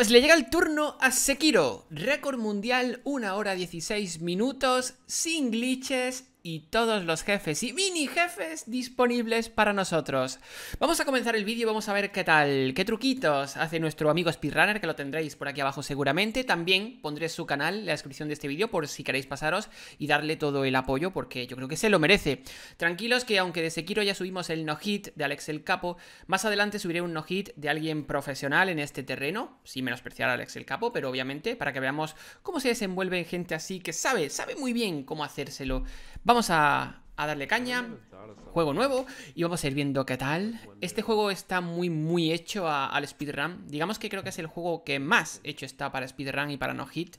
Pues le llega el turno a Sekiro. Récord mundial, 1 hora 16 minutos, sin glitches, y todos los jefes y mini jefes disponibles para nosotros. Vamos a comenzar el vídeo, vamos a ver qué tal, qué truquitos hace nuestro amigo Speedrunner, que lo tendréis por aquí abajo seguramente. También pondré su canal en la descripción de este vídeo por si queréis pasaros y darle todo el apoyo, porque yo creo que se lo merece. Tranquilos que aunque de Sekiro ya subimos el no-hit de Alex el Capo, más adelante subiré un no-hit de alguien profesional en este terreno, sin menospreciar a Alex el Capo, pero obviamente para que veamos cómo se desenvuelve gente así que sabe, sabe muy bien cómo hacérselo Vamos a, darle caña, juego nuevo, y vamos a ir viendo qué tal. Este juego está muy, muy hecho al speedrun. Digamos que creo que es el juego que más hecho está para speedrun y para no hit.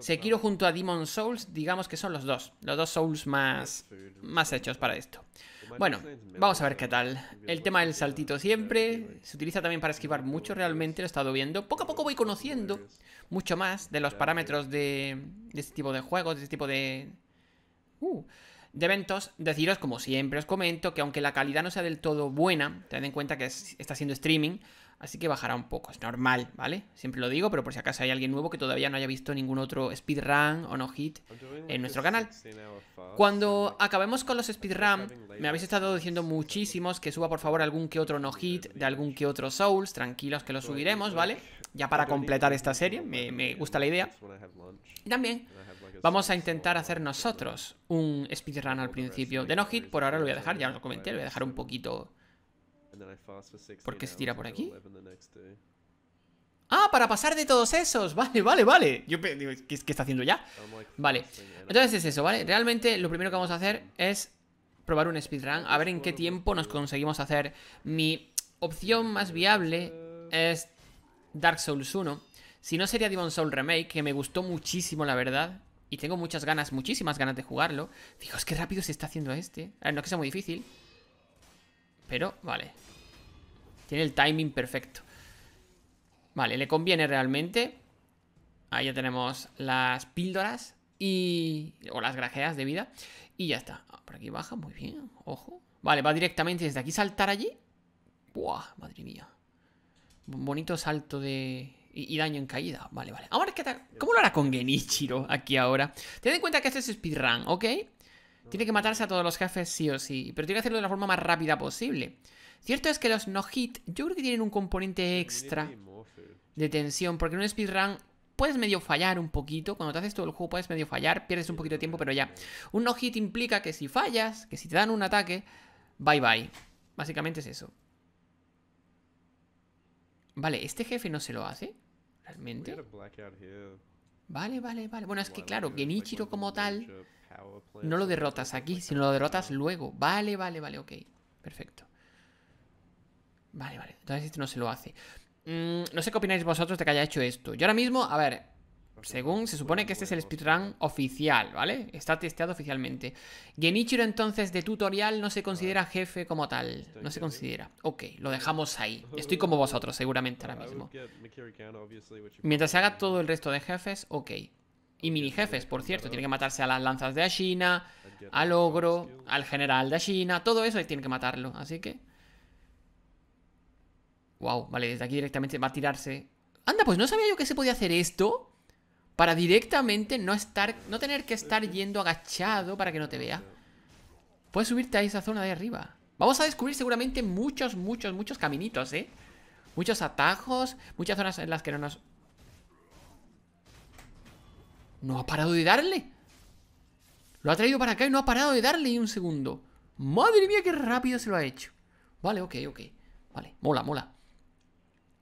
Sekiro junto a Demon Souls, digamos que son los dos, los dos Souls más, más hechos para esto. Bueno, vamos a ver qué tal. El tema del saltito siempre, se utiliza también para esquivar mucho realmente, lo he estado viendo. Poco a poco voy conociendo mucho más de los parámetros de, de este tipo de juegos, de este tipo de, Uh, de eventos, deciros, como siempre os comento, que aunque la calidad no sea del todo buena, tened en cuenta que está siendo streaming, así que bajará un poco, es normal, ¿vale? Siempre lo digo, pero por si acaso hay alguien nuevo que todavía no haya visto ningún otro speedrun o no hit en nuestro canal. Cuando acabemos con los speedrun, me habéis estado diciendo muchísimos que suba por favor algún que otro no hit de algún que otro souls, tranquilos que lo pues subiremos, ¿vale? Ya para completar esta serie, me, me ¿eh? gusta la idea. Y también Vamos a intentar hacer nosotros un speedrun al principio. De no hit, por ahora lo voy a dejar, ya lo comenté, lo voy a dejar un poquito. porque se tira por aquí? Ah, para pasar de todos esos. Vale, vale, vale. Yo digo, ¿qué, está haciendo ya? Vale. Entonces es eso, ¿vale? Realmente lo primero que vamos a hacer es probar un speedrun. A ver en qué tiempo nos conseguimos hacer. Mi opción más viable es Dark Souls 1. Si no sería Demon Soul Remake, que me gustó muchísimo, la verdad y tengo muchas ganas, muchísimas ganas de jugarlo. es qué rápido se está haciendo este. A ah, ver, no que sea muy difícil. Pero, vale. Tiene el timing perfecto. Vale, le conviene realmente. Ahí ya tenemos las píldoras y... o las grajeas de vida. Y ya está. Ah, por aquí baja, muy bien, ojo. Vale, va directamente desde aquí saltar allí. Buah, madre mía. Un bonito salto de... Y, daño en caída. Vale, vale. Ahora, ¿qué tal? ¿cómo lo hará con Genichiro aquí ahora? Ten en cuenta que este es speedrun, ¿ok? Tiene que matarse a todos los jefes sí o sí, pero tiene que hacerlo de la forma más rápida posible. Cierto es que los no-hit, yo creo que tienen un componente extra de tensión, porque en un speedrun puedes medio fallar un poquito. Cuando te haces todo el juego puedes medio fallar, pierdes un poquito de tiempo, pero ya. Un no-hit implica que si fallas, que si te dan un ataque, bye bye. Básicamente es eso. Vale, ¿este jefe no se lo hace? ¿Realmente? Vale, vale, vale Bueno, es que claro, Genichiro como tal no lo derrotas aquí, sino lo derrotas luego. Vale, vale, vale, ok. Perfecto. Vale, vale. Entonces este no se lo hace. Mm, no sé qué opináis vosotros de que haya hecho esto. Yo ahora mismo, a ver, según se supone que este es el speedrun oficial, ¿vale? Está testeado oficialmente. Genichiro entonces de tutorial no se considera jefe como tal. No se ¿eh? considera. Ok, lo dejamos ahí. Estoy como vosotros seguramente ahora mismo. Mientras se haga todo el resto de jefes, ok. Y mini jefes, por cierto. Tiene que matarse a las lanzas de Ashina, al ogro, al general de Ashina. Todo eso tiene que matarlo. Así que... Wow, vale, desde aquí directamente va a tirarse... Anda, pues no sabía yo que se podía hacer esto. Para directamente no estar, no tener que estar yendo agachado para que no te vea. Puedes subirte a esa zona de arriba. Vamos a descubrir seguramente muchos, muchos, muchos caminitos, ¿eh? Muchos atajos, muchas zonas en las que no nos... No ha parado de darle. Lo ha traído para acá y no ha parado de darle un segundo. Madre mía, qué rápido se lo ha hecho. Vale, ok, ok. Vale, mola, mola.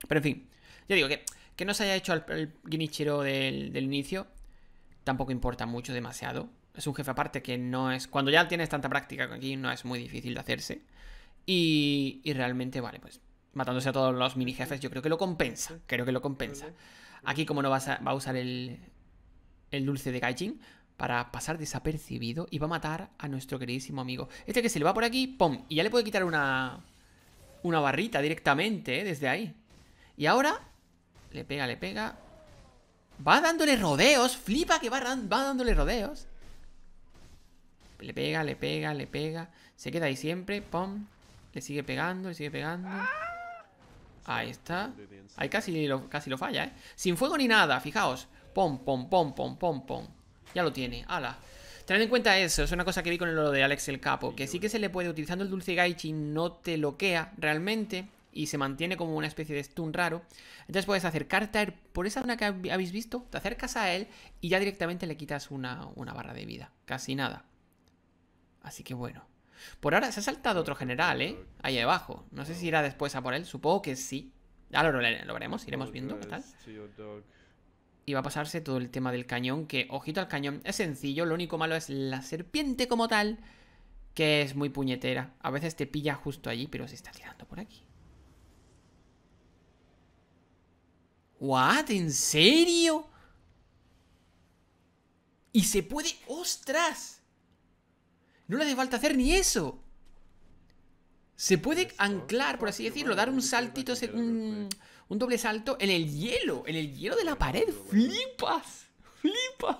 Pero en fin, ya digo que que no se haya hecho el, guinichero del, inicio tampoco importa mucho, demasiado. Es un jefe aparte que no es... Cuando ya tienes tanta práctica aquí no es muy difícil de hacerse. Y, y realmente, vale, pues matándose a todos los mini jefes yo creo que lo compensa. Creo que lo compensa. Aquí como no vas va a usar el, el dulce de Gaijin para pasar desapercibido y va a matar a nuestro queridísimo amigo. Este que se le va por aquí, ¡pum! Y ya le puede quitar una, una barrita directamente ¿eh? desde ahí. Y ahora le pega, le pega. Va dándole rodeos. Flipa que va, dándole rodeos. Le pega, le pega, le pega. Se queda ahí siempre. Pum. Le sigue pegando, le sigue pegando. Ahí está. Ahí casi lo, falla, ¿eh? Sin fuego ni nada, fijaos. Pom, pom, pom, pom, pom, pom. Ya lo tiene. Ala. Tened en cuenta eso, es una cosa que vi con el lo de Alex el Capo, que sí que se le puede, utilizando el dulce gaichi, no te loquea realmente, y se mantiene como una especie de stun raro. Entonces puedes acercarte a er- por esa zona que habéis visto, te acercas a él y ya directamente le quitas una, barra de vida. Casi nada. Así que bueno. Por ahora se ha saltado otro general, ¿eh? Ahí abajo. No sé si irá después a por él. Supongo que sí. Ahora lo, lo veremos, iremos viendo qué tal. Y va a pasarse todo el tema del cañón, que, ojito al cañón, es sencillo. Lo único malo es la serpiente como tal, que es muy puñetera. A veces te pilla justo allí, pero se está tirando por aquí. ¿What? ¿En serio? Y se puede... ¡Ostras! No le hace falta hacer ni eso. Se puede anclar, por así decirlo, dar un saltito, un, un doble salto en el hielo, en el hielo de la pared. ¡Flipas! ¡Flipas!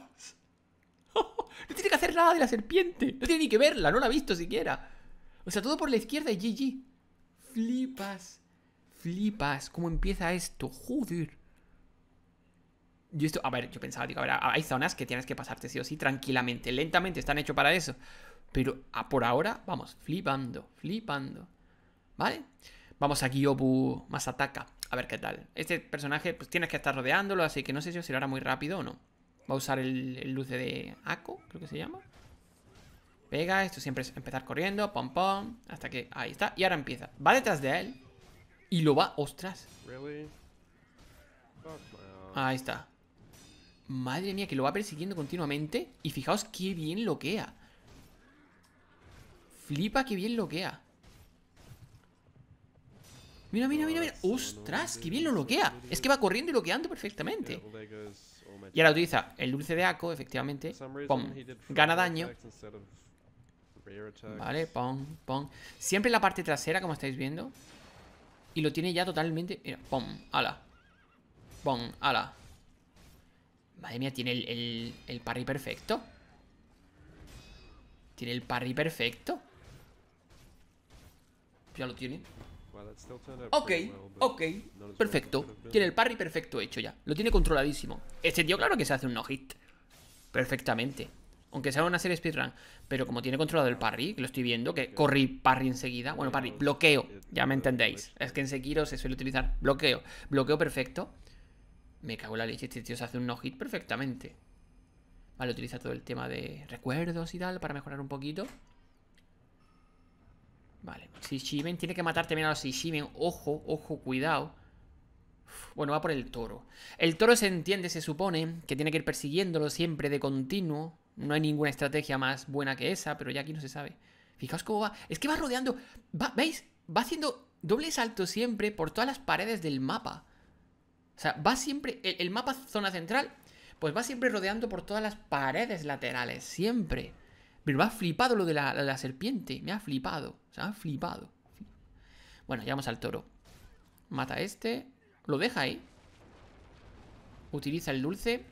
No tiene que hacer nada de la serpiente. No tiene ni que verla, no la ha visto siquiera. O sea, todo por la izquierda y GG. Flipas. Flipas. ¿Cómo empieza esto? Joder. Yo a ver, yo pensaba, digo, a ver, hay zonas que tienes que pasarte sí o sí tranquilamente, lentamente, están hechos para eso. Pero a por ahora, vamos, flipando, flipando. ¿Vale? Vamos a más ataca a ver qué tal. Este personaje, pues tienes que estar rodeándolo, así que no sé si lo hará muy rápido o no. Va a usar el, luce de Ako, creo que se llama. Pega, esto siempre es empezar corriendo, pom pom, hasta que ahí está. Y ahora empieza. Va detrás de él y lo va, ostras. Ahí está. Madre mía, que lo va persiguiendo continuamente. Y fijaos qué bien loquea. Flipa qué bien loquea. Mira, mira, mira, mira. ¡Ostras! ¡Qué bien lo loquea Es que va corriendo y bloqueando perfectamente. Y ahora utiliza el dulce de Aco, efectivamente. Pom. Gana daño. Vale, pong, pong. Siempre en la parte trasera, como estáis viendo. Y lo tiene ya totalmente... Mira, ala. Pom, ala. Madre mía, tiene el, el, parry perfecto. Tiene el parry perfecto. Ya lo tiene. Ok, ok, perfecto. Tiene el parry perfecto hecho ya. Lo tiene controladísimo. Este tío, claro que se hace un no-hit. Perfectamente. Aunque sea una serie speedrun. Pero como tiene controlado el parry, que lo estoy viendo, que corrí parry enseguida. Bueno, parry, bloqueo. Ya me entendéis. Es que en Sekiro se suele utilizar bloqueo. Bloqueo perfecto. Me cago en la leche, este tío se hace un no-hit perfectamente. Vale, utiliza todo el tema de recuerdos y tal para mejorar un poquito. Vale, Sishimen tiene que matar también a los Sishimen. Ojo, ojo, cuidado. bueno, va por el toro. El toro se entiende, se supone, que tiene que ir persiguiéndolo siempre de continuo. No hay ninguna estrategia más buena que esa, pero ya aquí no se sabe. Fijaos cómo va. Es que va rodeando. ¿Veis? Va haciendo doble salto siempre por todas las paredes del mapa. O sea, va siempre. El, mapa zona central, pues va siempre rodeando por todas las paredes laterales. Siempre. Pero me ha flipado lo de la, serpiente. Me ha flipado. O sea, ha flipado. Bueno, ya al toro. Mata a este. Lo deja ahí. Utiliza el dulce.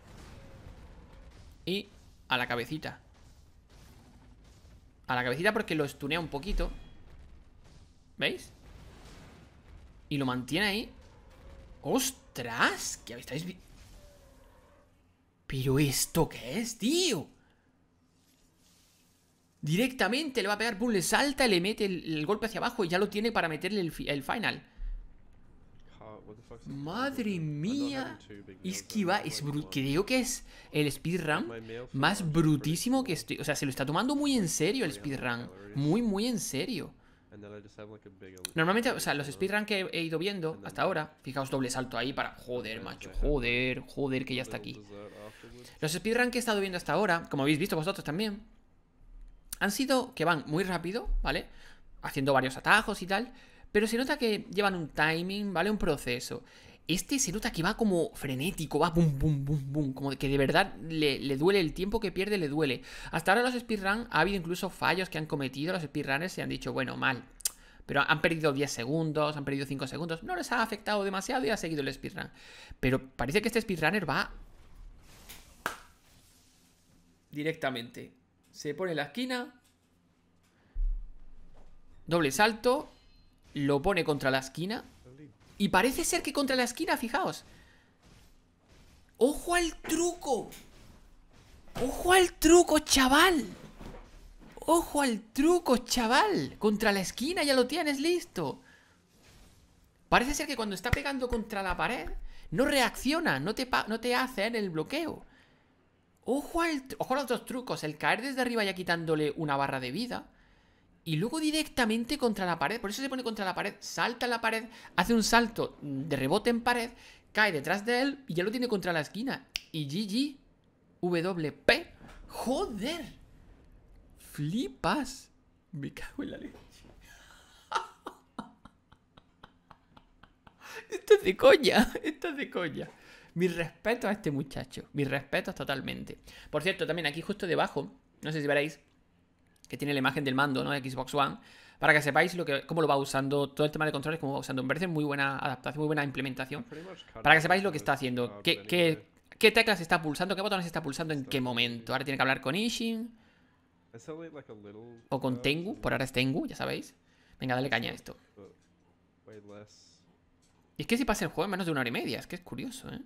Y a la cabecita. A la cabecita porque lo estunea un poquito. ¿Veis? Y lo mantiene ahí. ¡Ostras! ¿Qué habéis ¿Pero esto qué es, tío? Directamente le va a pegar, le salta, le mete el, golpe hacia abajo y ya lo tiene para meterle el, final. Madre mía. Es creo que es el speedrun más brutísimo que estoy. O sea, se lo está tomando muy en serio el speedrun. Muy, muy en serio. Normalmente, o sea, los speedrun que he ido viendo hasta ahora, fijaos, doble salto ahí para... Joder, macho, joder, joder, que ya está aquí. Los speedrun que he estado viendo hasta ahora, como habéis visto vosotros también, han sido que van muy rápido, ¿vale? Haciendo varios atajos y tal, pero se nota que llevan un timing, ¿vale? Un proceso. Este se nota que va como frenético, va bum bum bum bum Como que de verdad le, le, duele el tiempo que pierde, le duele. Hasta ahora los speedrun ha habido incluso fallos que han cometido. Los speedrunners se han dicho, bueno, mal. Pero han perdido 10 segundos, han perdido 5 segundos. No les ha afectado demasiado y ha seguido el speedrun. Pero parece que este speedrunner va. Directamente. Se pone en la esquina. Doble salto. Lo pone contra la esquina y parece ser que contra la esquina, fijaos. ¡Ojo al truco! ¡Ojo al truco, chaval! ¡Ojo al truco, chaval! Contra la esquina ya lo tienes listo. Parece ser que cuando está pegando contra la pared, no reacciona, no te, no te hace en el bloqueo. Ojo, al, ojo a los dos trucos, el caer desde arriba ya quitándole una barra de vida y luego directamente contra la pared. Por eso se pone contra la pared, salta en la pared, hace un salto de rebote en pared, cae detrás de él y ya lo tiene contra la esquina. Y GG, WP, joder, flipas. Me cago en la leche. Esto es de coña, esto es de coña. Mi respeto a este muchacho, Mi respeto totalmente. Por cierto, también aquí justo debajo, no sé si veréis, que tiene la imagen del mando, ¿no? De Xbox One, para que sepáis lo que, cómo lo va usando, todo el tema de controles, cómo va usando. Me parece muy buena adaptación, muy buena implementación. Para que sepáis lo que está haciendo, qué, teclas está pulsando, qué botones está pulsando, en qué momento. Ahora tiene que hablar con Ishin. O con Tengu, por ahora es Tengu, ya sabéis. Venga, dale caña a esto. Y es que si pasa el juego en menos de una hora y media, es que es curioso, ¿eh?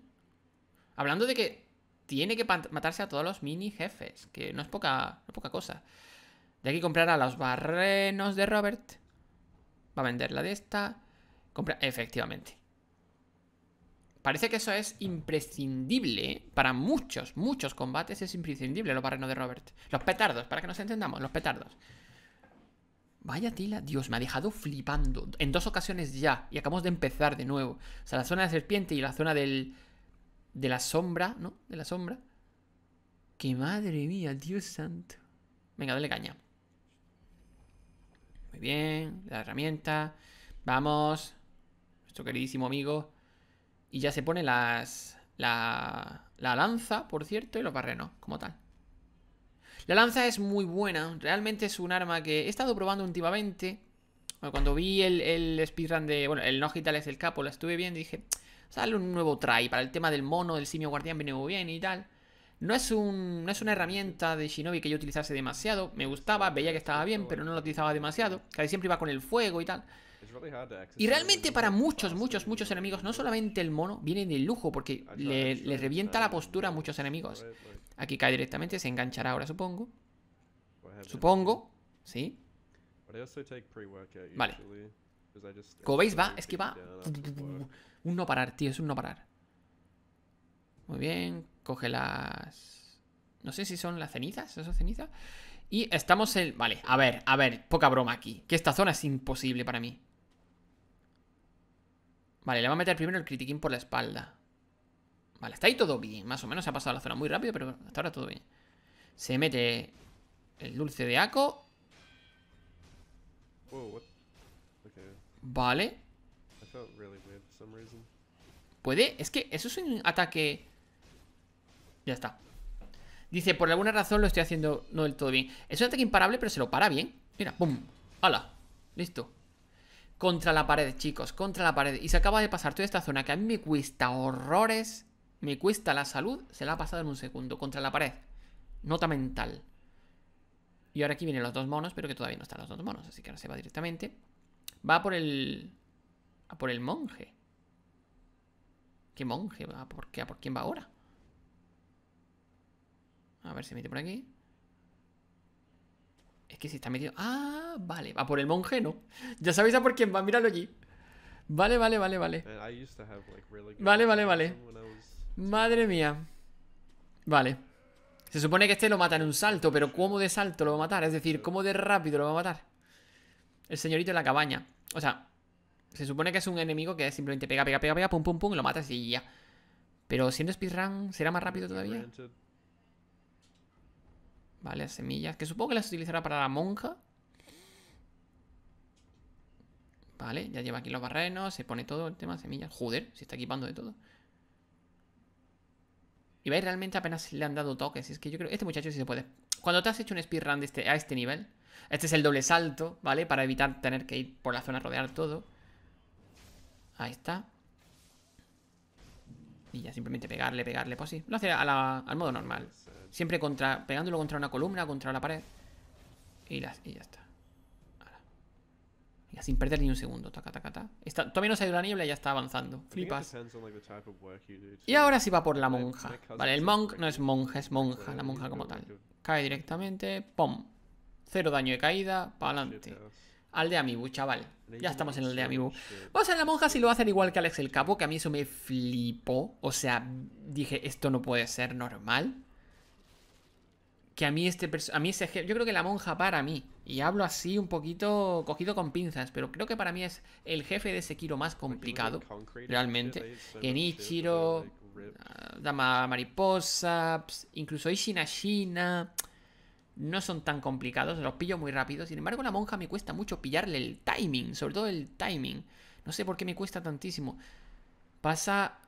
Hablando de que tiene que matarse a todos los mini jefes, que no es poca, no es poca cosa. De aquí comprará los barrenos de Robert. Va a vender la de esta. Compra... Efectivamente. Parece que eso es imprescindible para muchos, muchos combates. Es imprescindible los barrenos de Robert. Los petardos, para que nos entendamos, los petardos. Vaya tila, Dios, me ha dejado flipando. En dos ocasiones ya. Y acabamos de empezar de nuevo. O sea, la zona de serpiente y la zona del. de la sombra, ¿no? De la sombra. Que madre mía, Dios santo. Venga, dale caña. Muy bien, la herramienta. Vamos, nuestro queridísimo amigo. Y ya se pone las, la, la lanza, por cierto, y los barrenos, como tal. La lanza es muy buena, realmente es un arma que he estado probando últimamente. cuando vi el, el speedrun de... Bueno, el no es el capo, la estuve bien dije... Sale un nuevo try para el tema del mono, del simio guardián, viene muy bien y tal. No es, un, no es una herramienta de Shinobi que yo utilizase demasiado. Me gustaba, veía que estaba bien, pero no lo utilizaba demasiado. Casi siempre iba con el fuego y tal. Y realmente para muchos, muchos, muchos enemigos, no solamente el mono, viene de lujo porque le, le revienta la postura a muchos enemigos. Aquí cae directamente, se enganchará ahora, supongo. Supongo, ¿sí? Vale. Como veis, va, es que va... Un no parar, tío, es un no parar. Muy bien, coge las... No sé si son las cenizas, esas cenizas. Y estamos en... Vale, a ver, a ver, poca broma aquí. Que esta zona es imposible para mí. Vale, le va a meter primero el critiquín por la espalda. Vale, está ahí todo bien. Más o menos se ha pasado la zona muy rápido, pero hasta ahora todo bien. Se mete el dulce de aco. Vale. Puede, es que eso es un ataque ya está. Dice, por alguna razón lo estoy haciendo no del todo bien. Es un ataque imparable, pero se lo para bien. Mira, pum. ¡Hala! Listo. Contra la pared, chicos. Contra la pared. Y se acaba de pasar toda esta zona que a mí me cuesta horrores. Me cuesta la salud. Se la ha pasado en un segundo. Contra la pared. Nota mental. Y ahora aquí vienen los dos monos, pero que todavía no están los dos monos. Así que ahora se va directamente. Va por el... A por el monje. ¿Qué monje? ¿A por, qué? ¿A por quién va ahora? A ver si mete por aquí. Es que si está metido... ¡Ah! Vale, va ah, por el monje, ¿no? Ya sabéis a por quién va, míralo allí Vale, vale, vale, vale. Eh, vale, vale, vale. Madre mía. Vale. Se supone que este lo mata en un salto, pero ¿cómo de salto lo va a matar? Es decir, ¿cómo de rápido lo va a matar? El señorito de la cabaña. O sea, se supone que es un enemigo que simplemente pega, pega, pega, pega, pum, pum, pum, y lo mata y ya. Pero siendo speedrun, ¿será más rápido todavía? Vale, las semillas, que supongo que las utilizará para la monja. Vale, ya lleva aquí los barrenos, se pone todo el tema de semillas. Joder, se está equipando de todo. Y veis, realmente apenas le han dado toques. Es que yo creo que este muchacho sí se puede. Cuando te has hecho un speedrun este, a este nivel, este es el doble salto, ¿vale? Para evitar tener que ir por la zona a rodear todo. Ahí está. Y ya simplemente pegarle, pegarle, pues sí. Lo hace al modo normal. Siempre contra, pegándolo contra una columna, contra la pared. Y, ya está. sin perder ni un segundo. Taca, taca, Está, todavía no se ha ido la niebla y ya está avanzando. Flipas. Y ahora sí va por la monja. Vale, el monk no es monja, es monja. La monja como tal. Cae directamente. ¡Pum! Cero daño de caída. Para adelante. de Mibu, chaval. Ya estamos en el de Mibu. Vamos a la monja si lo hacen igual que Alex el Capo, que a mí eso me flipó. O sea, dije, esto no puede ser normal que a mí este a mí ese yo creo que la monja para mí y hablo así un poquito cogido con pinzas pero creo que para mí es el jefe de ese Sekiro más complicado realmente que ah, Dama Mariposa incluso Ishinashina no son tan complicados los pillo muy rápido sin embargo la monja me cuesta mucho pillarle el timing sobre todo el timing no sé por qué me cuesta tantísimo pasa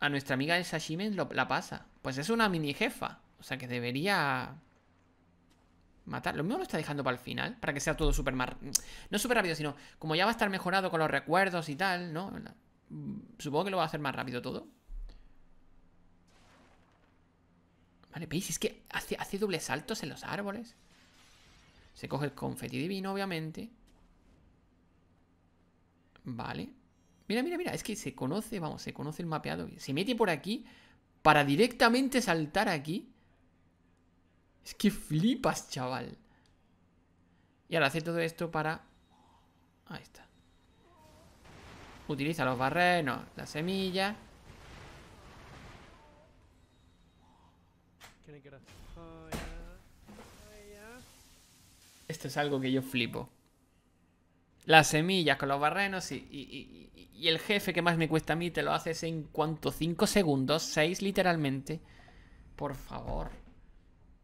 a nuestra amiga el Sashimen la pasa pues es una mini jefa o sea que debería... Matar. Lo mismo lo está dejando para el final. Para que sea todo súper más... No súper rápido, sino... Como ya va a estar mejorado con los recuerdos y tal, ¿no? Supongo que lo va a hacer más rápido todo. Vale, ¿veis? Es que hace, hace dobles saltos en los árboles. Se coge el confeti divino, obviamente. Vale. Mira, mira, mira. Es que se conoce, vamos, se conoce el mapeado. Se mete por aquí para directamente saltar aquí. Es que flipas, chaval. Y ahora hace todo esto para... Ahí está. Utiliza los barrenos, las semillas. Esto es algo que yo flipo. Las semillas con los barrenos y, y, el jefe que más me cuesta a mí te lo haces en cuanto 5 segundos, 6 literalmente. Por favor.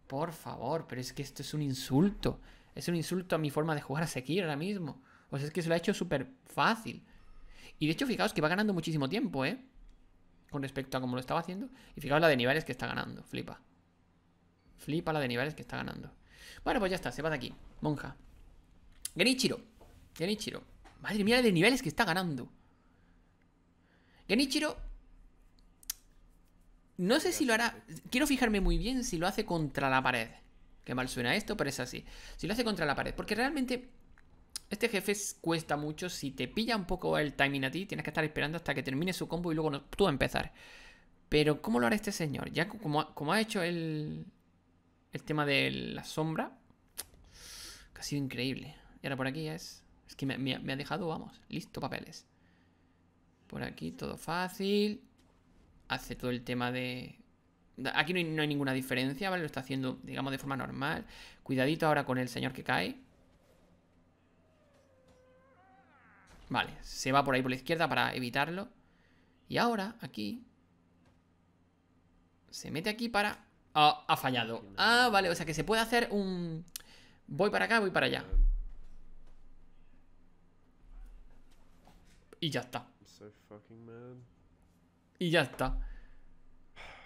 Por favor, pero es que esto es un insulto. Es un insulto a mi forma de jugar a Sekiro ahora mismo. O sea, es que se lo ha hecho súper fácil. Y de hecho, fijaos que va ganando muchísimo tiempo, ¿eh? Con respecto a cómo lo estaba haciendo. Y fijaos la de niveles que está ganando. Flipa. Flipa la de niveles que está ganando. Bueno, pues ya está, se va de aquí. Monja. Genichiro. Genichiro. Madre mía, la de niveles que está ganando. Genichiro no sé si lo hará. Quiero fijarme muy bien si lo hace contra la pared. Qué mal suena esto, pero es así. Si lo hace contra la pared. Porque realmente este jefe cuesta mucho. Si te pilla un poco el timing a ti, tienes que estar esperando hasta que termine su combo y luego tú a empezar. Pero ¿cómo lo hará este señor? Ya como, ha hecho el, el tema de la sombra, que ha sido increíble. Y ahora por aquí ya es... Es que me ha dejado, vamos, listo papeles. Por aquí todo fácil hace todo el tema de... Aquí no hay, ninguna diferencia, ¿vale? Lo está haciendo, digamos, de forma normal. Cuidadito ahora con el señor que cae. Vale, se va por ahí por la izquierda para evitarlo. Y ahora, aquí... Se mete aquí para... ¡Ah, ha fallado. Ah, vale, o sea que se puede hacer un... Voy para acá, voy para allá. Y ya está. Y ya está.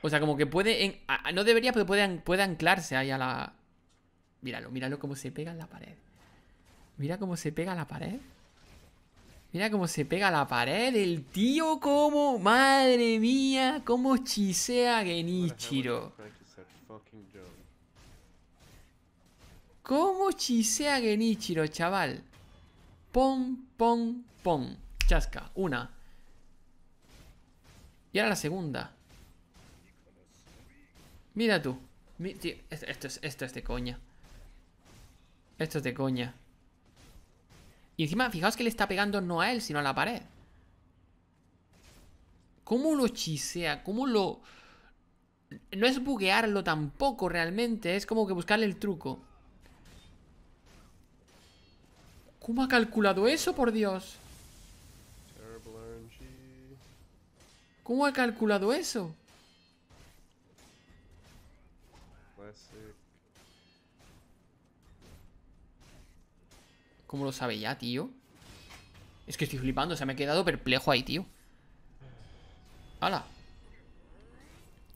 O sea, como que puede... no debería, pero puede, anclarse ahí a la... Míralo, míralo cómo se pega en la pared. Mira cómo se pega la pared. Mira cómo se pega la pared. El tío como... Madre mía, cómo chisea Genichiro. ¿Cómo chisea Genichiro, chaval? Pon, pon, pon. Chasca. Una. Y ahora la segunda. Mira tú. esto, es, esto es de coña. Esto es de coña. Y encima, fijaos que le está pegando no a él, sino a la pared. ¿Cómo lo chisea? ¿Cómo lo...? No es buguearlo tampoco realmente, es como que buscarle el truco. ¿Cómo ha calculado eso, por Dios? ¿Cómo ha calculado eso? sí. Pues, eh. ¿Cómo lo sabe ya, tío? Es que estoy flipando, o sea, me he quedado perplejo ahí, tío. ¡Hala!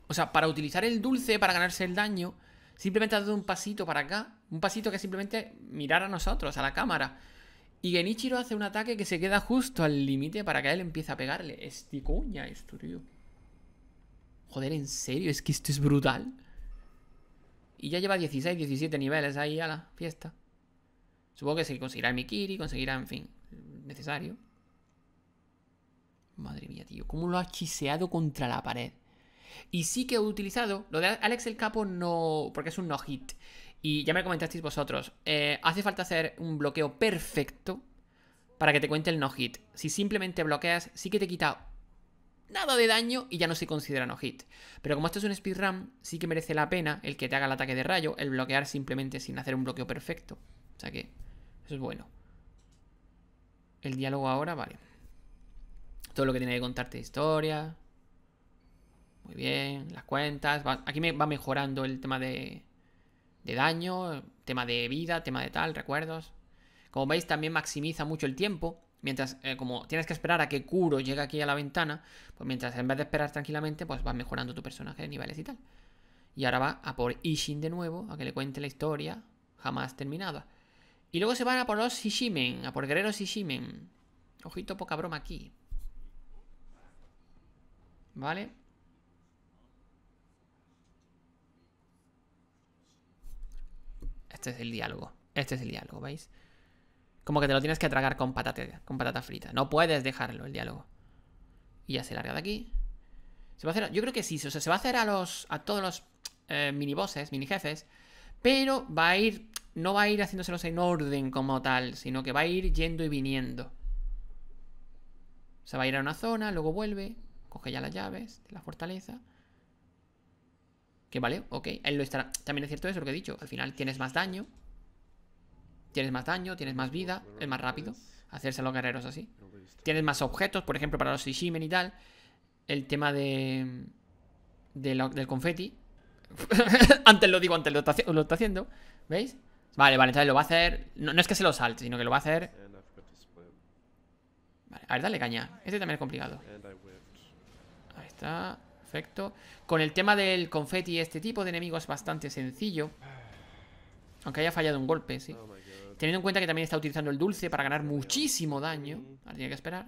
O sea, para utilizar el dulce, para ganarse el daño, simplemente ha dado un pasito para acá. Un pasito que simplemente mirar a nosotros, a la cámara. Y Genichiro hace un ataque que se queda justo al límite para que él empiece a pegarle. Es de coña esto, tío. Joder, en serio, es que esto es brutal. Y ya lleva 16, 17 niveles ahí a la fiesta. Supongo que se conseguirá el Mikiri, conseguirá, en fin, necesario. Madre mía, tío, cómo lo ha chiseado contra la pared. Y sí que he utilizado, lo de Alex el Capo no, porque es un no-hit y ya me comentasteis vosotros, eh, hace falta hacer un bloqueo perfecto para que te cuente el no-hit. Si simplemente bloqueas, sí que te quita nada de daño y ya no se considera no hit. Pero como esto es un speedrun, sí que merece la pena el que te haga el ataque de rayo, el bloquear simplemente sin hacer un bloqueo perfecto. O sea que eso es bueno. El diálogo ahora, vale. Todo lo que tiene que contarte de historia. Muy bien, las cuentas. aquí me va mejorando el tema de, de daño, tema de vida, tema de tal, recuerdos. Como veis, también maximiza mucho el tiempo. Mientras, eh, como tienes que esperar a que Kuro llegue aquí a la ventana, pues mientras en vez de esperar tranquilamente, pues vas mejorando tu personaje de niveles y tal. Y ahora va a por Ishin de nuevo, a que le cuente la historia jamás terminada. Y luego se van a por los Shishimen, a por guerreros Shishimen. Ojito, poca broma aquí. ¿Vale? este es el diálogo. Este es el diálogo, ¿veis? Como que te lo tienes que tragar con patata, con patata frita. No puedes dejarlo, el diálogo. Y ya se larga de aquí. Se va a hacer, yo creo que sí, se va a hacer a, los, a todos los eh, mini bosses, mini jefes. Pero va a ir, no va a ir haciéndoselos en orden como tal, sino que va a ir yendo y viniendo. se va a ir a una zona, luego vuelve, coge ya las llaves de la fortaleza vale, ok, él lo estará. También es cierto eso lo que he dicho. Al final tienes más daño. Tienes más daño, tienes más vida, es más rápido. Hacerse a los guerreros así. Tienes más objetos, por ejemplo, para los Ishimen y tal. El tema de. del confeti. antes lo digo, antes lo está, haciendo. ¿Veis? Vale, vale, entonces lo va a hacer. No, no es que se lo salte, sino que lo va a hacer. Vale, a ver, dale caña. Este también es complicado. Ahí está. Con el tema del confeti, este tipo de enemigo es bastante sencillo. Aunque haya fallado un golpe, sí. Oh Teniendo en cuenta que también está utilizando el dulce para ganar muchísimo daño. Ahora tiene que esperar.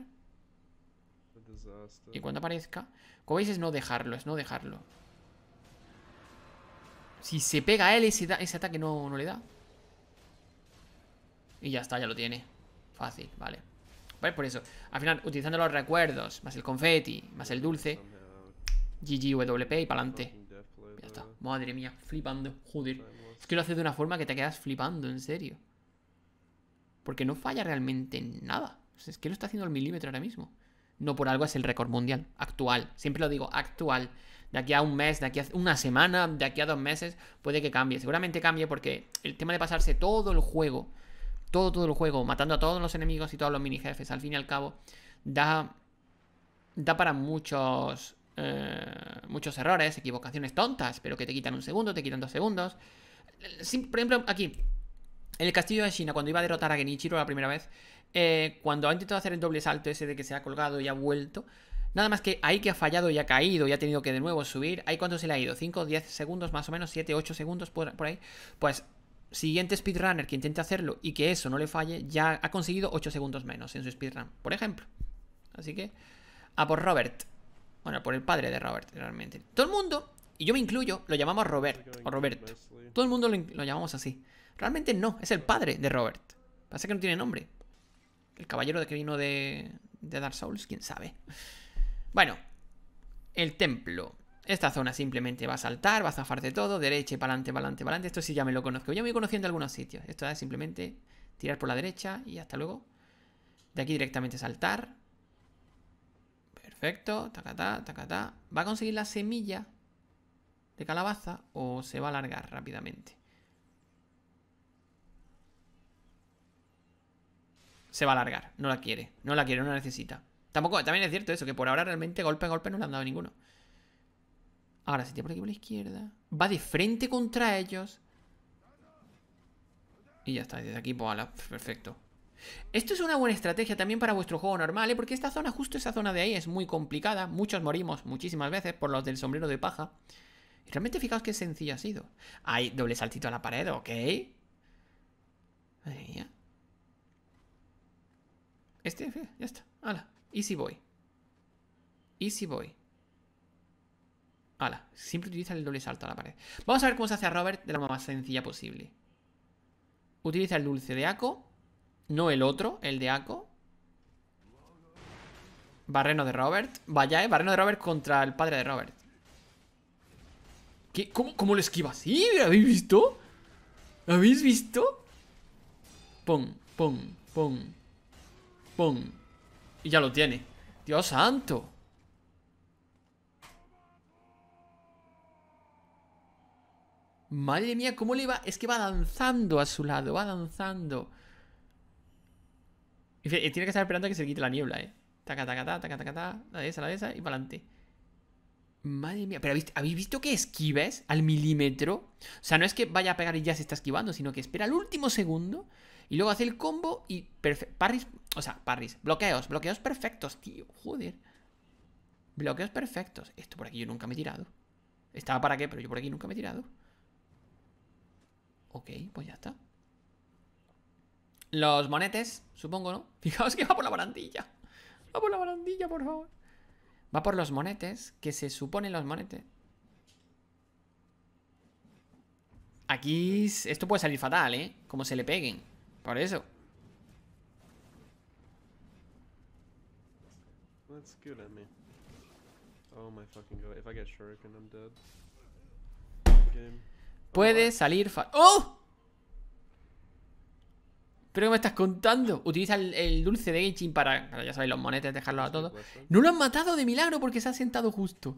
Y cuando aparezca... Como veis es no dejarlo, es no dejarlo. Si se pega a él, ese, ese ataque no, no le da. Y ya está, ya lo tiene. Fácil, vale. ¿Vale? Por eso, al final, utilizando los recuerdos, más el confeti, más el dulce, GGWP y pa'lante. Ya está. Madre mía, flipando. Joder. Es que lo hace de una forma que te quedas flipando, en serio. Porque no falla realmente nada. es que lo está haciendo al milímetro ahora mismo. No por algo es el récord mundial. Actual. Siempre lo digo, actual. De aquí a un mes, de aquí a una semana, de aquí a dos meses, puede que cambie. Seguramente cambie porque el tema de pasarse todo el juego, todo, todo el juego, matando a todos los enemigos y todos los mini jefes, al fin y al cabo, da, da para muchos eh, muchos errores, equivocaciones tontas, pero que te quitan un segundo, te quitan dos segundos. por ejemplo, aquí, en el castillo de China, cuando iba a derrotar a Genichiro la primera vez, eh, cuando ha intentado hacer el doble salto ese de que se ha colgado y ha vuelto, nada más que ahí que ha fallado y ha caído y ha tenido que de nuevo subir, ¿ahí cuánto se le ha ido? ¿5, 10 segundos más o menos? ¿7, 8 segundos por, por ahí? Pues siguiente speedrunner que intente hacerlo y que eso no le falle, ya ha conseguido 8 segundos menos en su speedrun, por ejemplo. Así que, a por Robert. Bueno, por el padre de Robert, realmente. Todo el mundo, y yo me incluyo, lo llamamos Robert o Roberto. Todo el mundo lo, llamamos así. Realmente no, es el padre de Robert. Pasa que no tiene nombre. El caballero de que vino de, de Dark Souls, quién sabe. Bueno, el templo. Esta zona simplemente va a saltar, va a de todo, derecha, para adelante, para adelante, para adelante. Esto sí ya me lo conozco. Ya me voy conociendo algunos sitios. Esto es simplemente tirar por la derecha y hasta luego. De aquí directamente saltar. Perfecto, tacatá, tacatá. ¿Va a conseguir la semilla de calabaza o se va a alargar rápidamente? Se va a alargar, no la quiere, no la quiere, no la necesita. Tampoco, también es cierto eso, que por ahora realmente golpe a golpe no le han dado ninguno. Ahora se tiene por aquí por la izquierda. Va de frente contra ellos. Y ya está, desde aquí, pues perfecto. Esto es una buena estrategia también para vuestro juego normal, ¿eh? porque esta zona, justo esa zona de ahí, es muy complicada. Muchos morimos muchísimas veces por los del sombrero de paja. Y realmente fijaos qué sencillo ha sido. Hay doble saltito a la pared, ok. Este, eh, ya está. Hala. Easy boy. Easy boy. Hala. Siempre utiliza el doble salto a la pared. Vamos a ver cómo se hace a Robert de la forma más sencilla posible. Utiliza el dulce de aco no el otro, el de Aco. Barreno de Robert. Vaya, eh. Barreno de Robert contra el padre de Robert. ¿Qué? ¿Cómo, cómo lo esquiva así? ¿Habéis visto? ¿Habéis visto? Pum, pum, pum. Pum. Y ya lo tiene. Dios santo. Madre mía, cómo le va... Es que va danzando a su lado, va danzando. Tiene que estar esperando a que se quite la niebla, eh. Taca, taca, taca, taca, taca, La de esa, la de esa y para adelante. Madre mía, pero ¿habéis, visto que esquives al milímetro? O sea, no es que vaya a pegar y ya se está esquivando, sino que espera el último segundo y luego hace el combo y parris, o sea, parris, bloqueos, bloqueos perfectos, tío, joder. Bloqueos perfectos. Esto por aquí yo nunca me he tirado. Estaba para qué, pero yo por aquí nunca me he tirado. Ok, pues ya está. Los monetes, supongo, ¿no? Fijaos que va por la barandilla. Va por la barandilla, por favor. Va por los monetes, que se suponen los monetes. Aquí esto puede salir fatal, ¿eh? Como se le peguen. Por eso. Oh fucking god. If I get I'm dead. Puede oh, salir fatal. ¡Oh! ¿Pero que me estás contando? Utiliza el, dulce de Genshin para, ya sabéis, los monetes, dejarlo a todos. No lo han matado de milagro porque se ha sentado justo.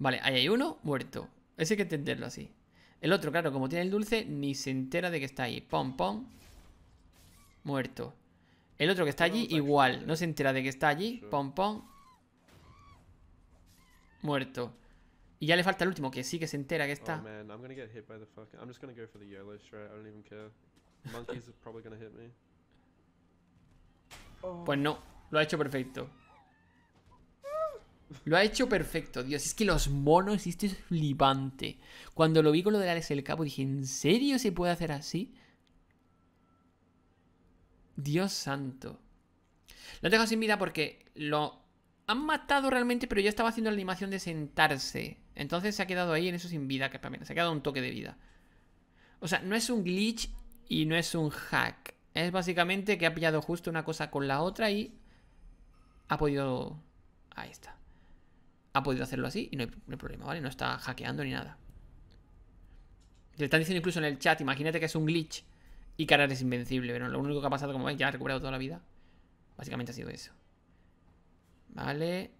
Vale, ahí hay uno muerto. Ese hay que entenderlo así. El otro, claro, como tiene el dulce, ni se entera de que está ahí. Pom, pom. Muerto. El otro que está allí, igual. No se entera de que está allí. Pom, pom. Muerto. Y ya le falta el último, que sí que se entera que está. Oh, Oh. Pues no, lo ha hecho perfecto. Lo ha hecho perfecto, Dios. Es que los monos, esto es flipante. Cuando lo vi con lo de Alex el Capo, dije, ¿en serio se puede hacer así? Dios santo. Lo tengo sin vida porque lo han matado realmente, pero yo estaba haciendo la animación de sentarse. Entonces se ha quedado ahí en eso sin vida, que para se ha quedado un toque de vida. O sea, no es un glitch y no es un hack. Es básicamente que ha pillado justo una cosa con la otra y ha podido... Ahí está. Ha podido hacerlo así y no hay, problema, ¿vale? No está hackeando ni nada. Le están diciendo incluso en el chat, imagínate que es un glitch y que ahora eres invencible. Pero lo único que ha pasado, como veis, ya ha recuperado toda la vida. Básicamente ha sido eso. Vale.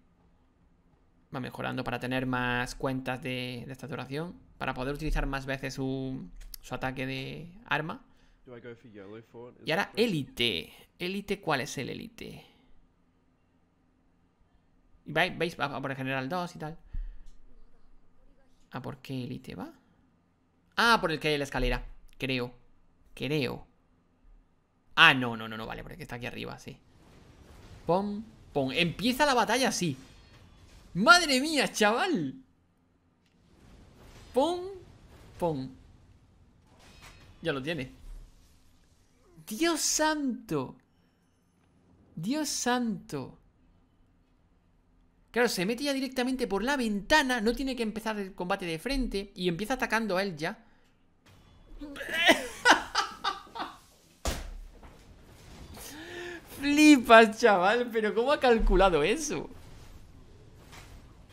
Va mejorando para tener más cuentas de, de esta duración. Para poder utilizar más veces su, su ataque de arma. Y ahora élite. ¿Élite cuál es el élite? ¿Veis? vais por el general 2 y tal. ¿Ah, por qué élite va? Ah, por el que hay la escalera. Creo. Creo. Ah, no, no, no, no, vale, porque está aquí arriba, sí. Pom, pom. Empieza la batalla así. ¡Madre mía, chaval! Pom, pom. Ya lo tiene. Dios santo. Dios santo. Claro, se mete ya directamente por la ventana. No tiene que empezar el combate de frente. Y empieza atacando a él ya. Flipas, chaval. Pero ¿cómo ha calculado eso?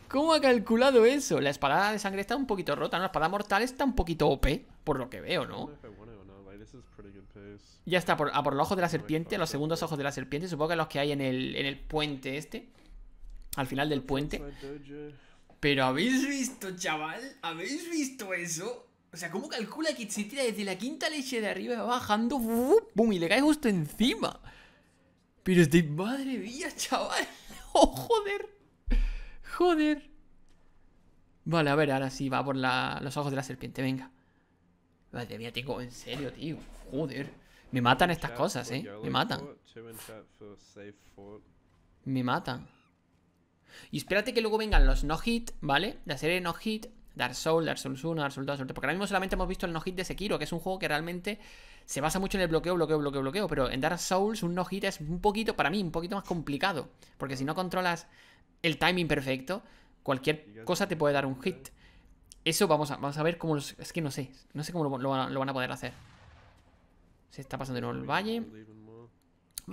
¿Cómo ha calculado eso? La espada de sangre está un poquito rota, La espada mortal está un poquito OP, por lo que veo, ¿no? Ya está, por, a ah, por los ojos de la serpiente, los segundos ojos de la serpiente, supongo que los que hay en el, puente este, al final del puente. Pero ¿habéis visto, chaval? ¿Habéis visto eso? O sea, ¿cómo calcula que se tira desde la quinta leche de arriba va bajando? ¡Bum! Y le cae justo encima. Pero es de madre mía, chaval. ¡Oh, joder! ¡Joder! Vale, a ver, ahora sí va por los ojos de la serpiente, venga. Madre mía, tío, en serio, tío. Joder. Me matan estas cosas, eh. Me matan. Me matan. Y espérate que luego vengan los no-hit, ¿vale? La serie no-hit. Dark Souls, Dark Souls 1, Dark Souls 2, Dark Souls Porque ahora mismo solamente hemos visto el no-hit de Sekiro, que es un juego que realmente se basa mucho en el bloqueo, bloqueo, bloqueo, bloqueo. Pero en Dark Souls un no-hit es un poquito, para mí, un poquito más complicado. Porque si no controlas el timing perfecto, cualquier cosa te puede dar un hit. Eso vamos a, vamos a ver cómo los... Es que no sé. No sé cómo lo, van, a, poder hacer. Se está pasando en el valle.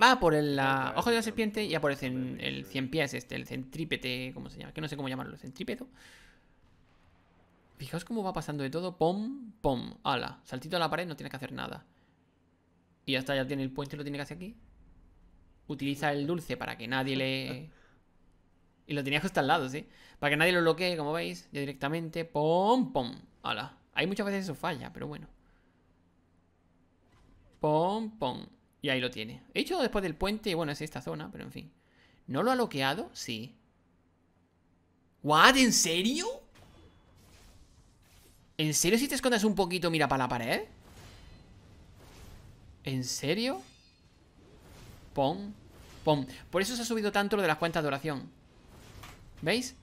Va por el ojo de la serpiente y aparece el 100 pies este, el centrípete, ¿cómo se llama? Que no sé cómo llamarlo, El centrípeto. Fijaos cómo va pasando de todo. Pom, pom, ala. Saltito a la pared, no tiene que hacer nada. Y hasta está, ya tiene el puente, lo tiene que hacer aquí. Utiliza el dulce para que nadie le... Y lo tenía justo al lado, ¿sí? Para que nadie lo bloquee, como veis, ya directamente. ¡Pom, pom! ¡Hala! Hay muchas veces eso falla, pero bueno. ¡Pom, pom! Y ahí lo tiene. He hecho después del puente, bueno, es esta zona, pero en fin. ¿No lo ha bloqueado? Sí. ¿What? ¿En serio? ¿En serio si te escondes un poquito mira para la pared? ¿En serio? Pom, pom. Por eso se ha subido tanto lo de las cuentas de oración. ¿Veis?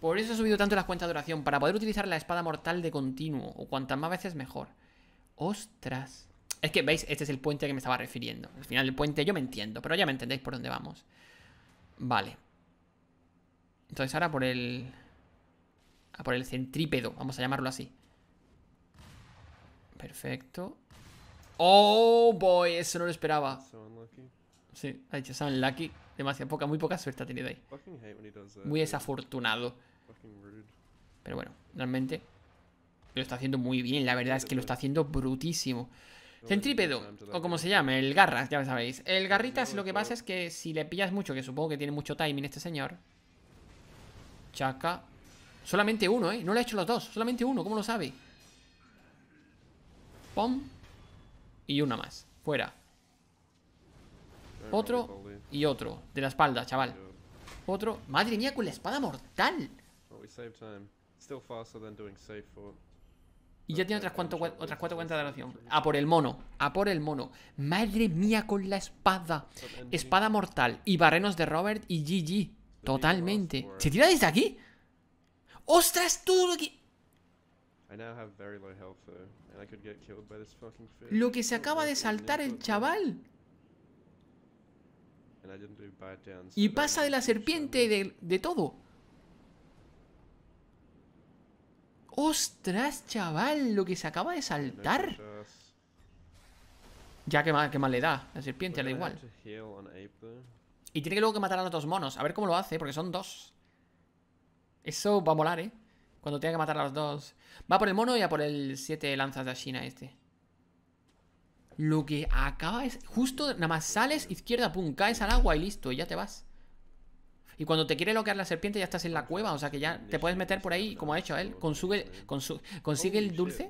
Por eso he subido tanto las cuentas de duración para poder utilizar la espada mortal de continuo, o cuantas más veces mejor. ¡Ostras! Es que, ¿veis? Este es el puente que me estaba refiriendo. Al final del puente yo me entiendo, pero ya me entendéis por dónde vamos. Vale. Entonces ahora por el... A por el centrípedo, vamos a llamarlo así. Perfecto. ¡Oh, boy! Eso no lo esperaba. Sí, ha dicho, son lucky. Demasiado poca, muy poca suerte ha tenido ahí. Muy desafortunado. Pero bueno, realmente lo está haciendo muy bien. La verdad es que lo está haciendo brutísimo. Centrípedo, o como se llama, el garras, ya lo sabéis. El garritas lo que pasa es que si le pillas mucho, que supongo que tiene mucho timing este señor. Chaca. Solamente uno, ¿eh? No lo ha hecho los dos. Solamente uno, ¿cómo lo sabe? Pom. Y una más. Fuera. Otro y otro. De la espalda, chaval. Otro. Madre mía, con la espada mortal. Y ya tiene otras, cuanto, otras cuatro cuentas de oración. A por el mono, a por el mono. Madre mía con la espada. Espada mortal y barrenos de Robert y GG. Totalmente. ¿Se tira desde aquí? ¡Ostras, tú! Lo que... Lo que se acaba de saltar el chaval. Y pasa de la serpiente de todo. ¡Ostras, chaval! Lo que se acaba de saltar. Ya que mal, le da. La serpiente, da igual. Y tiene que luego que matar a los dos monos. A ver cómo lo hace, porque son dos. Eso va a molar, ¿eh? Cuando tenga que matar a los dos. Va por el mono y a por el siete lanzas de Ashina este. Lo que acaba es... Justo nada más sales, izquierda, pum, caes al agua y listo, y ya te vas. Y cuando te quiere loquear la serpiente ya estás en la cueva, o sea que ya te puedes meter por ahí, como ha hecho él. consigue el dulce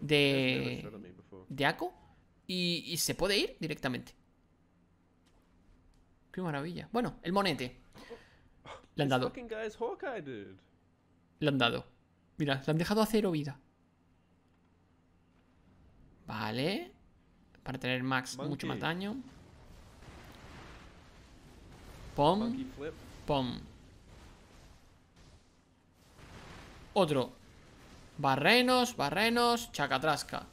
de, de Ako y, se puede ir directamente. Qué maravilla. Bueno, el monete. Le han dado. Le han dado. Mira, le han dejado a cero vida. Vale. Para tener max mucho más daño. Pom. Pum. Otro. Barrenos, barrenos, chacatrasca.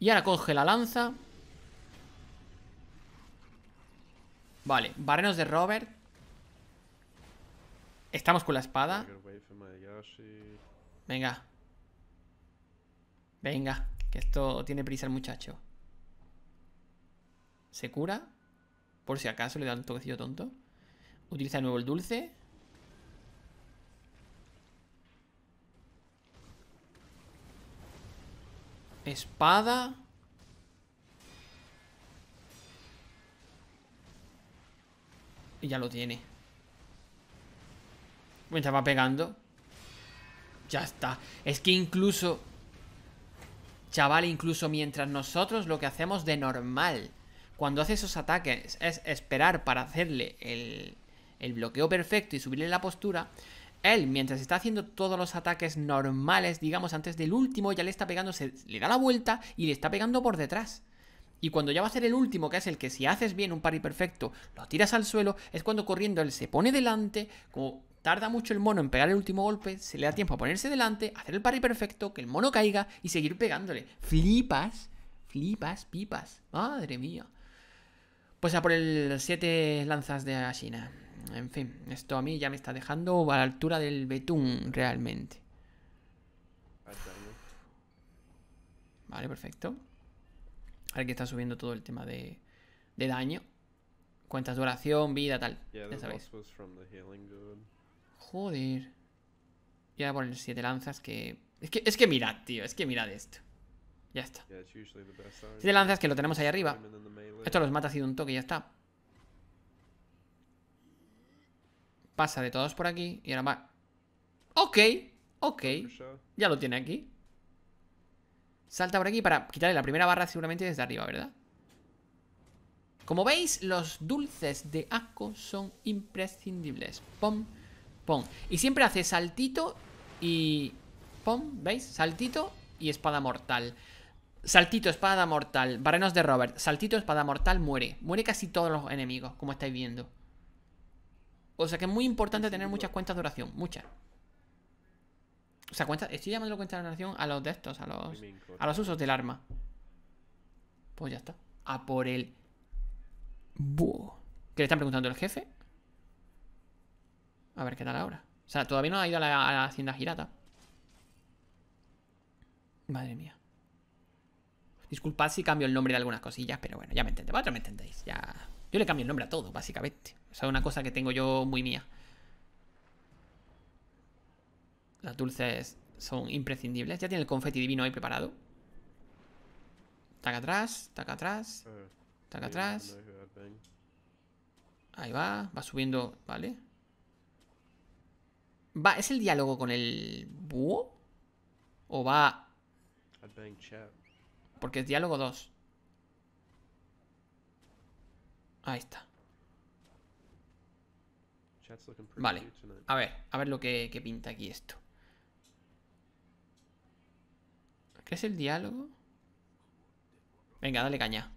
Y ahora coge la lanza. Vale, barrenos de Robert. Estamos con la espada. Venga. Venga, que esto tiene prisa el muchacho. ¿Se cura? Por si acaso le da un toquecillo tonto. Utiliza de nuevo el dulce. Espada. Y ya lo tiene. Mientras va pegando. Ya está. Es que incluso... Chaval, incluso mientras nosotros lo que hacemos de normal, cuando hace esos ataques, es esperar para hacerle el, el bloqueo perfecto y subirle la postura, él, mientras está haciendo todos los ataques normales, digamos, antes del último, ya le está pegando, le da la vuelta y le está pegando por detrás. Y cuando ya va a ser el último, que es el que si haces bien un pari perfecto, lo tiras al suelo, es cuando corriendo él se pone delante, como tarda mucho el mono en pegar el último golpe, se le da tiempo a ponerse delante, hacer el pari perfecto, que el mono caiga y seguir pegándole. Flipas, flipas, pipas. Madre mía. Pues a por el 7 lanzas de Ashina. En fin, esto a mí ya me está dejando a la altura del betún realmente. Vale, perfecto. Al que está subiendo todo el tema de, daño. Cuentas duración, vida, tal. Ya sabéis. Joder. Y ahora por lanzas que... Es que, es que mirad, tío. Es que mirad esto. Ya está. Siete lanzas que lo tenemos ahí arriba. Esto los mata así de un toque y ya está. Pasa de todos por aquí y ahora va... Ok, ok. Ya lo tiene aquí. Salta por aquí para quitarle la primera barra seguramente desde arriba, ¿verdad? Como veis, los dulces de asco son imprescindibles. Pom, pom. Y siempre hace saltito y... Pom, ¿veis? Saltito y espada mortal. Saltito, espada mortal. Barrenos de Robert. Saltito, espada mortal, muere. Muere casi todos los enemigos, como estáis viendo. O sea que es muy importante tener muchas cuentas de oración, muchas. O sea, cuentas estoy llamando cuentas de oración a los de estos, a los, a los usos del arma. Pues ya está. A por el. ¿Qué le están preguntando el jefe? A ver qué tal ahora. O sea, todavía no ha ido a la hacienda girata. Madre mía. Disculpad si cambio el nombre de algunas cosillas, pero bueno, ya me entendéis. Vosotros me entendéis. Ya... Yo le cambio el nombre a todo, básicamente. O sea, una cosa que tengo yo muy mía. Las dulces son imprescindibles. Ya tiene el confeti divino ahí preparado. Taca atrás, taca atrás. Eh, taca atrás. Ahí va, va subiendo, ¿vale? Va, ¿es el diálogo con el búho? ¿O va...? porque es diálogo 2. Ahí está. Vale, a ver, a ver lo que, pinta aquí esto. ¿Qué es el diálogo? Venga, dale caña.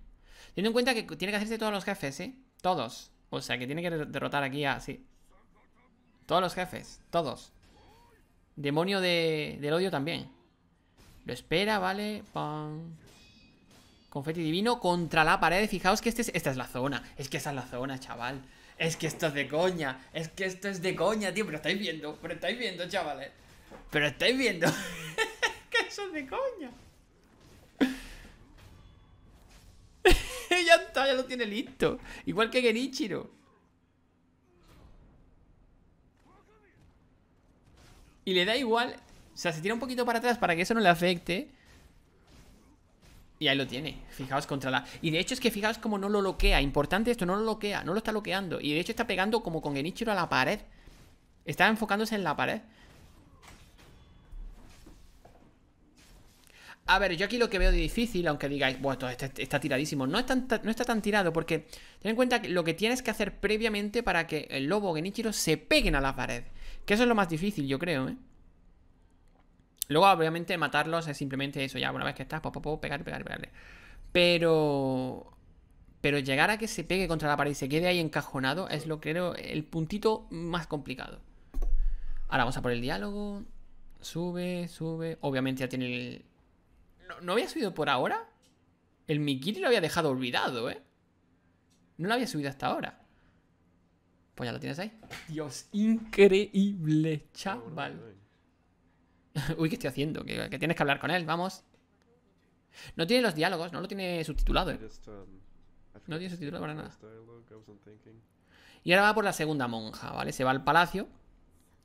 Teniendo en cuenta que tiene que hacerse todos los jefes, ¿eh? Todos. O sea, que tiene que derrotar aquí a... Sí. Todos los jefes. Todos. Demonio de, del odio también. Lo espera, ¿vale? Pam. Confeti divino contra la pared. Fijaos que este esta es la zona. Es que esa es la zona, chaval. Es que esto es de coña. Es que esto es de coña, tío. Pero estáis viendo, pero estáis viendo, chavales. Pero estáis viendo. que eso es de coña. ya está, ya lo tiene listo. Igual que Genichiro. Y le da igual. O sea, se tira un poquito para atrás para que eso no le afecte. Y ahí lo tiene. Fijaos contra la. Y de hecho es que fijaos como no lo bloquea. Importante esto, no lo bloquea, no lo está bloqueando. Y de hecho está pegando como con Genichiro a la pared. Está enfocándose en la pared. A ver, yo aquí lo que veo de difícil, aunque digáis, bueno, esto está, tiradísimo. No, no está tan tirado, porque ten en cuenta que lo que tienes que hacer previamente para que el lobo o Genichiro se peguen a la pared. Que eso es lo más difícil, yo creo, ¿eh? Luego, obviamente, matarlos es simplemente eso, ya una vez que estás, pues, pues, pues, pegar, pegar, pegarle. Pero. Pero llegar a que se pegue contra la pared y se quede ahí encajonado es lo que creo el puntito más complicado. Ahora vamos a por el diálogo. Sube, sube. Obviamente ya tiene el. No, no había subido por ahora. El Mikiri lo había dejado olvidado, ¿eh? No lo había subido hasta ahora. Pues ya lo tienes ahí. Dios, increíble, chaval. Uy, ¿qué estoy haciendo? Que, tienes que hablar con él, vamos. No tiene los diálogos, no lo tiene subtitulado. ¿eh? Um, no tiene subtitulado para nada. Y ahora va por la segunda monja, ¿vale? Se va al palacio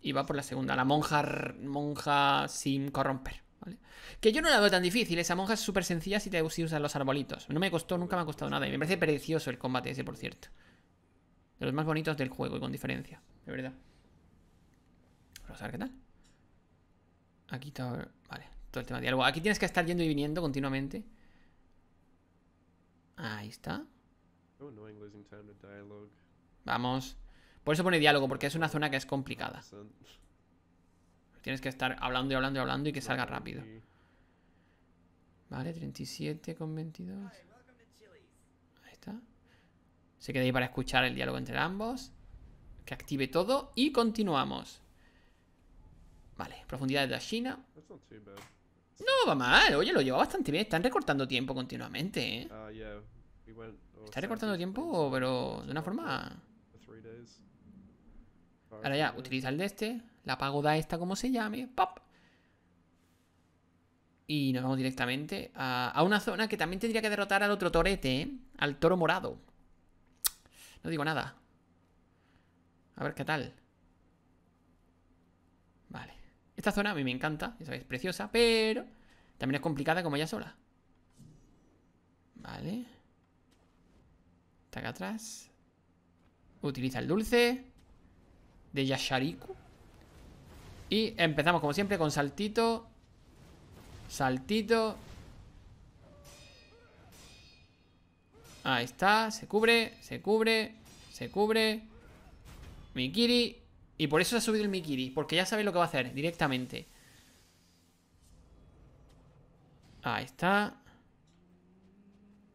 y va por la segunda, la monja, monja sin corromper. ¿Vale? Que yo no la veo tan difícil, esa monja es súper sencilla si te usas los arbolitos. No me costó, nunca me ha costado nada. Y me parece precioso el combate ese, por cierto. De los más bonitos del juego y con diferencia, de verdad. Vamos a ver qué tal. Aquí está. Vale, todo el tema de diálogo. Aquí tienes que estar yendo y viniendo continuamente. Ahí está. Oh, Vamos. Por eso pone diálogo, porque es una zona que es complicada. Tienes que estar hablando y hablando y hablando y que salga rápido. Vale, 37 con 22. Ahí está. Se queda ahí para escuchar el diálogo entre ambos. Que active todo y continuamos. Vale, profundidad de la China. No va mal, oye, lo lleva bastante bien. Están recortando tiempo continuamente, ¿eh? Ah, oh, Está recortando tiempo, pero de una forma... Ahora ya, utiliza el de este, la pagoda esta como se llame, ¡pop! Y nos vamos directamente a, a, una zona que también tendría que derrotar al otro torete, ¿eh? al toro morado. No digo nada. A ver qué tal. Esta zona a mí me encanta, ya sabéis, preciosa, pero también es complicada como ella sola. Vale. Está acá atrás. Utiliza el dulce de Yashariku. Y empezamos como siempre con saltito. Saltito. Ahí está, se cubre, se cubre, se cubre. Mikiri. Y por eso se ha subido el Mikiri, porque ya sabe lo que va a hacer directamente. Ahí está.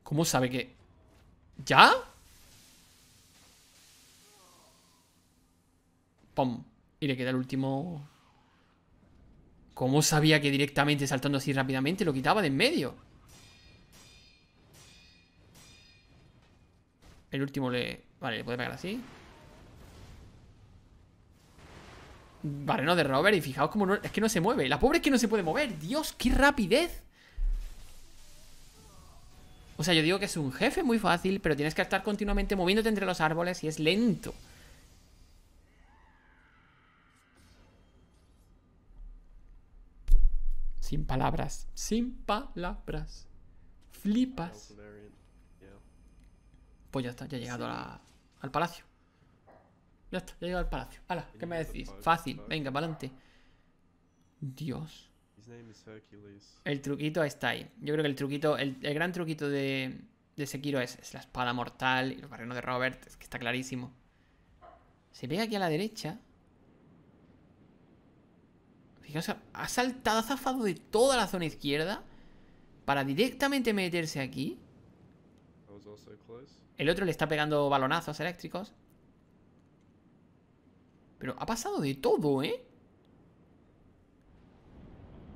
¿Cómo sabe que...? ¿Ya? ¡Pum! Y le queda el último... ¿Cómo sabía que directamente saltando así rápidamente lo quitaba de en medio? El último le... Vale, le puede pegar así. no de Robert y fijaos como no, es que no se mueve. La pobre es que no se puede mover. Dios, qué rapidez. O sea, yo digo que es un jefe muy fácil, pero tienes que estar continuamente moviéndote entre los árboles y es lento. Sin palabras. Sin palabras. Flipas. Pues ya está, ya he llegado al palacio. Ya está, al palacio. Hala, ¿qué me decís? Fácil, venga, para adelante. Dios. El truquito está ahí. Yo creo que el truquito, el, gran truquito de, de Sekiro es, la espada mortal y los barrenos de Robert, que está clarísimo. Se pega aquí a la derecha. Fijaos, ha saltado, ha zafado de toda la zona izquierda para directamente meterse aquí. El otro le está pegando balonazos eléctricos. Pero ha pasado de todo, ¿eh?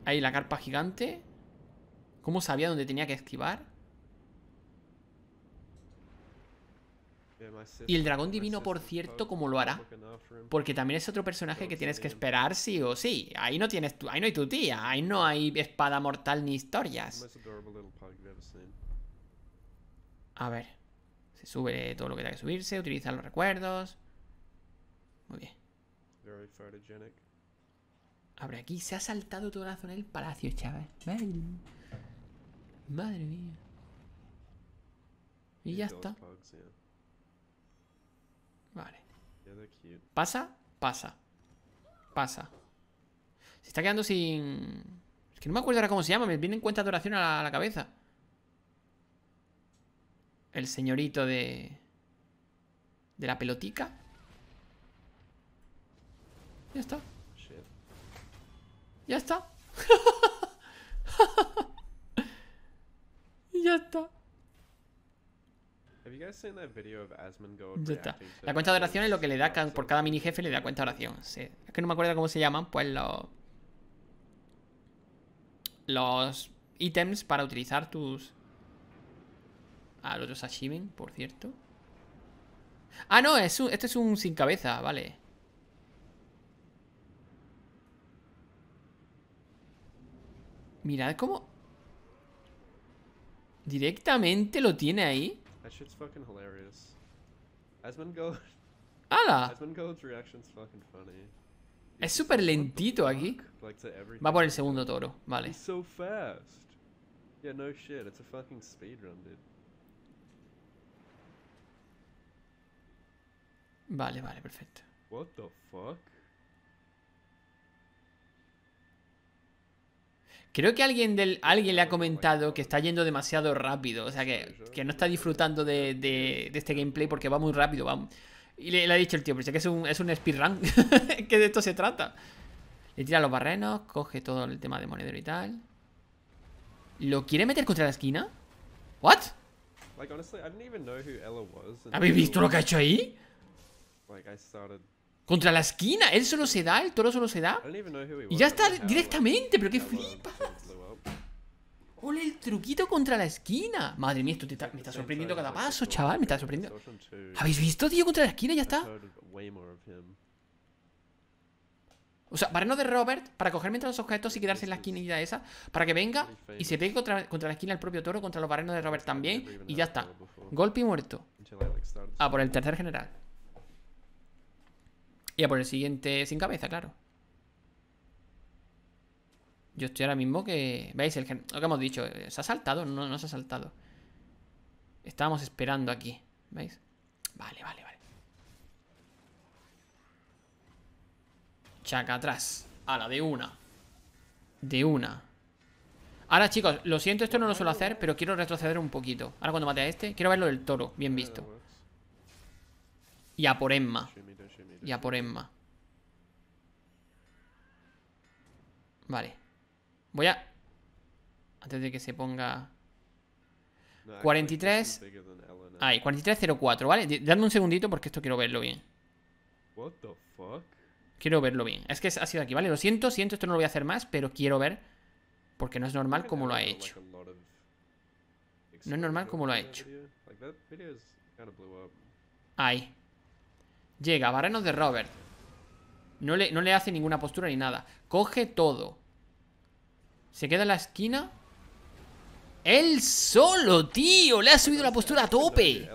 Ahí la carpa gigante. ¿Cómo sabía dónde tenía que esquivar? Y el dragón divino, por cierto, ¿cómo lo hará? Porque también es otro personaje que tienes que esperar sí o sí. Ahí no tienes, tu, ahí no hay tu tía, ahí no hay espada mortal ni historias. A ver. Se sube todo lo que tenga que subirse, utiliza los recuerdos. Muy bien. Ahora aquí se ha saltado toda la zona del palacio, Chávez. Madre mía. Y ya está. Vale. ¿Pasa? Pasa. Pasa. Se está quedando sin... Es que no me acuerdo ahora cómo se llama. Me viene en cuenta Adoración a la cabeza. El señorito de... De la pelotica. Ya está. Ya está. ya está. Ya está. La cuenta de oración es lo que le da por cada mini jefe le da cuenta de oración. Es que no me acuerdo cómo se llaman, pues los. Los ítems para utilizar tus. Ah, los dos por cierto. Ah, no, es este es un sin cabeza, vale. Mirad cómo... Directamente lo tiene ahí. That shit's fucking hilarious. Asmongold... ¡Hala! Asmongold's reaction's fucking funny. Es super lentito aquí. Va por el segundo toro, vale. so fast. Yeah, no shit, it's a fucking speedrun, dude. Vale, vale, perfecto. What the fuck? Creo que alguien, del, le ha comentado que está yendo demasiado rápido, o sea, que, no está disfrutando de, este gameplay porque va muy rápido. Va, y le, ha dicho el tío, pero es que es un, speedrun, que de esto se trata. Le tira los barrenos, coge todo el tema de monedero y tal. ¿Lo quiere meter contra la esquina? ¿What? ¿Habéis visto lo que ha hecho ahí? Contra la esquina. Él solo se da, el toro solo se da. Y ya está directamente, pero qué flipas. hola el truquito contra la esquina. Madre mía, esto me está sorprendiendo cada paso, chaval. Me está sorprendiendo. ¿Habéis visto, tío? Contra la esquina, ya está. O sea, barreno de Robert para cogerme entre los objetos y quedarse en la esquina esquinita esa. Para que venga y se pegue contra, la esquina el propio toro, contra los barrenos de Robert también. Y ya está. Golpe y muerto. Ah, por el tercer general. Y a por el siguiente sin cabeza, claro. Yo estoy ahora mismo que... ¿Veis? El, lo que hemos dicho. Eh, ¿Se ha saltado? No, no se ha saltado. Estábamos esperando aquí. ¿Veis? Vale, vale, vale. Chaca atrás. A la de una. De una. Ahora, chicos, lo siento, esto no lo suelo hacer, pero quiero retroceder un poquito. Ahora cuando mate a este, quiero ver lo del toro. Bien visto. Y a por Emma. Ya por Emma. Vale. Voy a... Antes de que se ponga... 43... Ahí, 4304, ¿vale? Dadme un segundito porque esto quiero verlo bien. Quiero verlo bien. Es que ha sido aquí, ¿vale? Lo siento, siento, esto no lo voy a hacer más, pero quiero ver porque no es normal como lo ha hecho. No es normal como lo ha hecho. Ahí. Llega, barrenos de Robert. No le, no le hace ninguna postura ni nada. Coge todo. Se queda en la esquina. ¡Él solo, tío! ¡Le ha subido la postura a tope!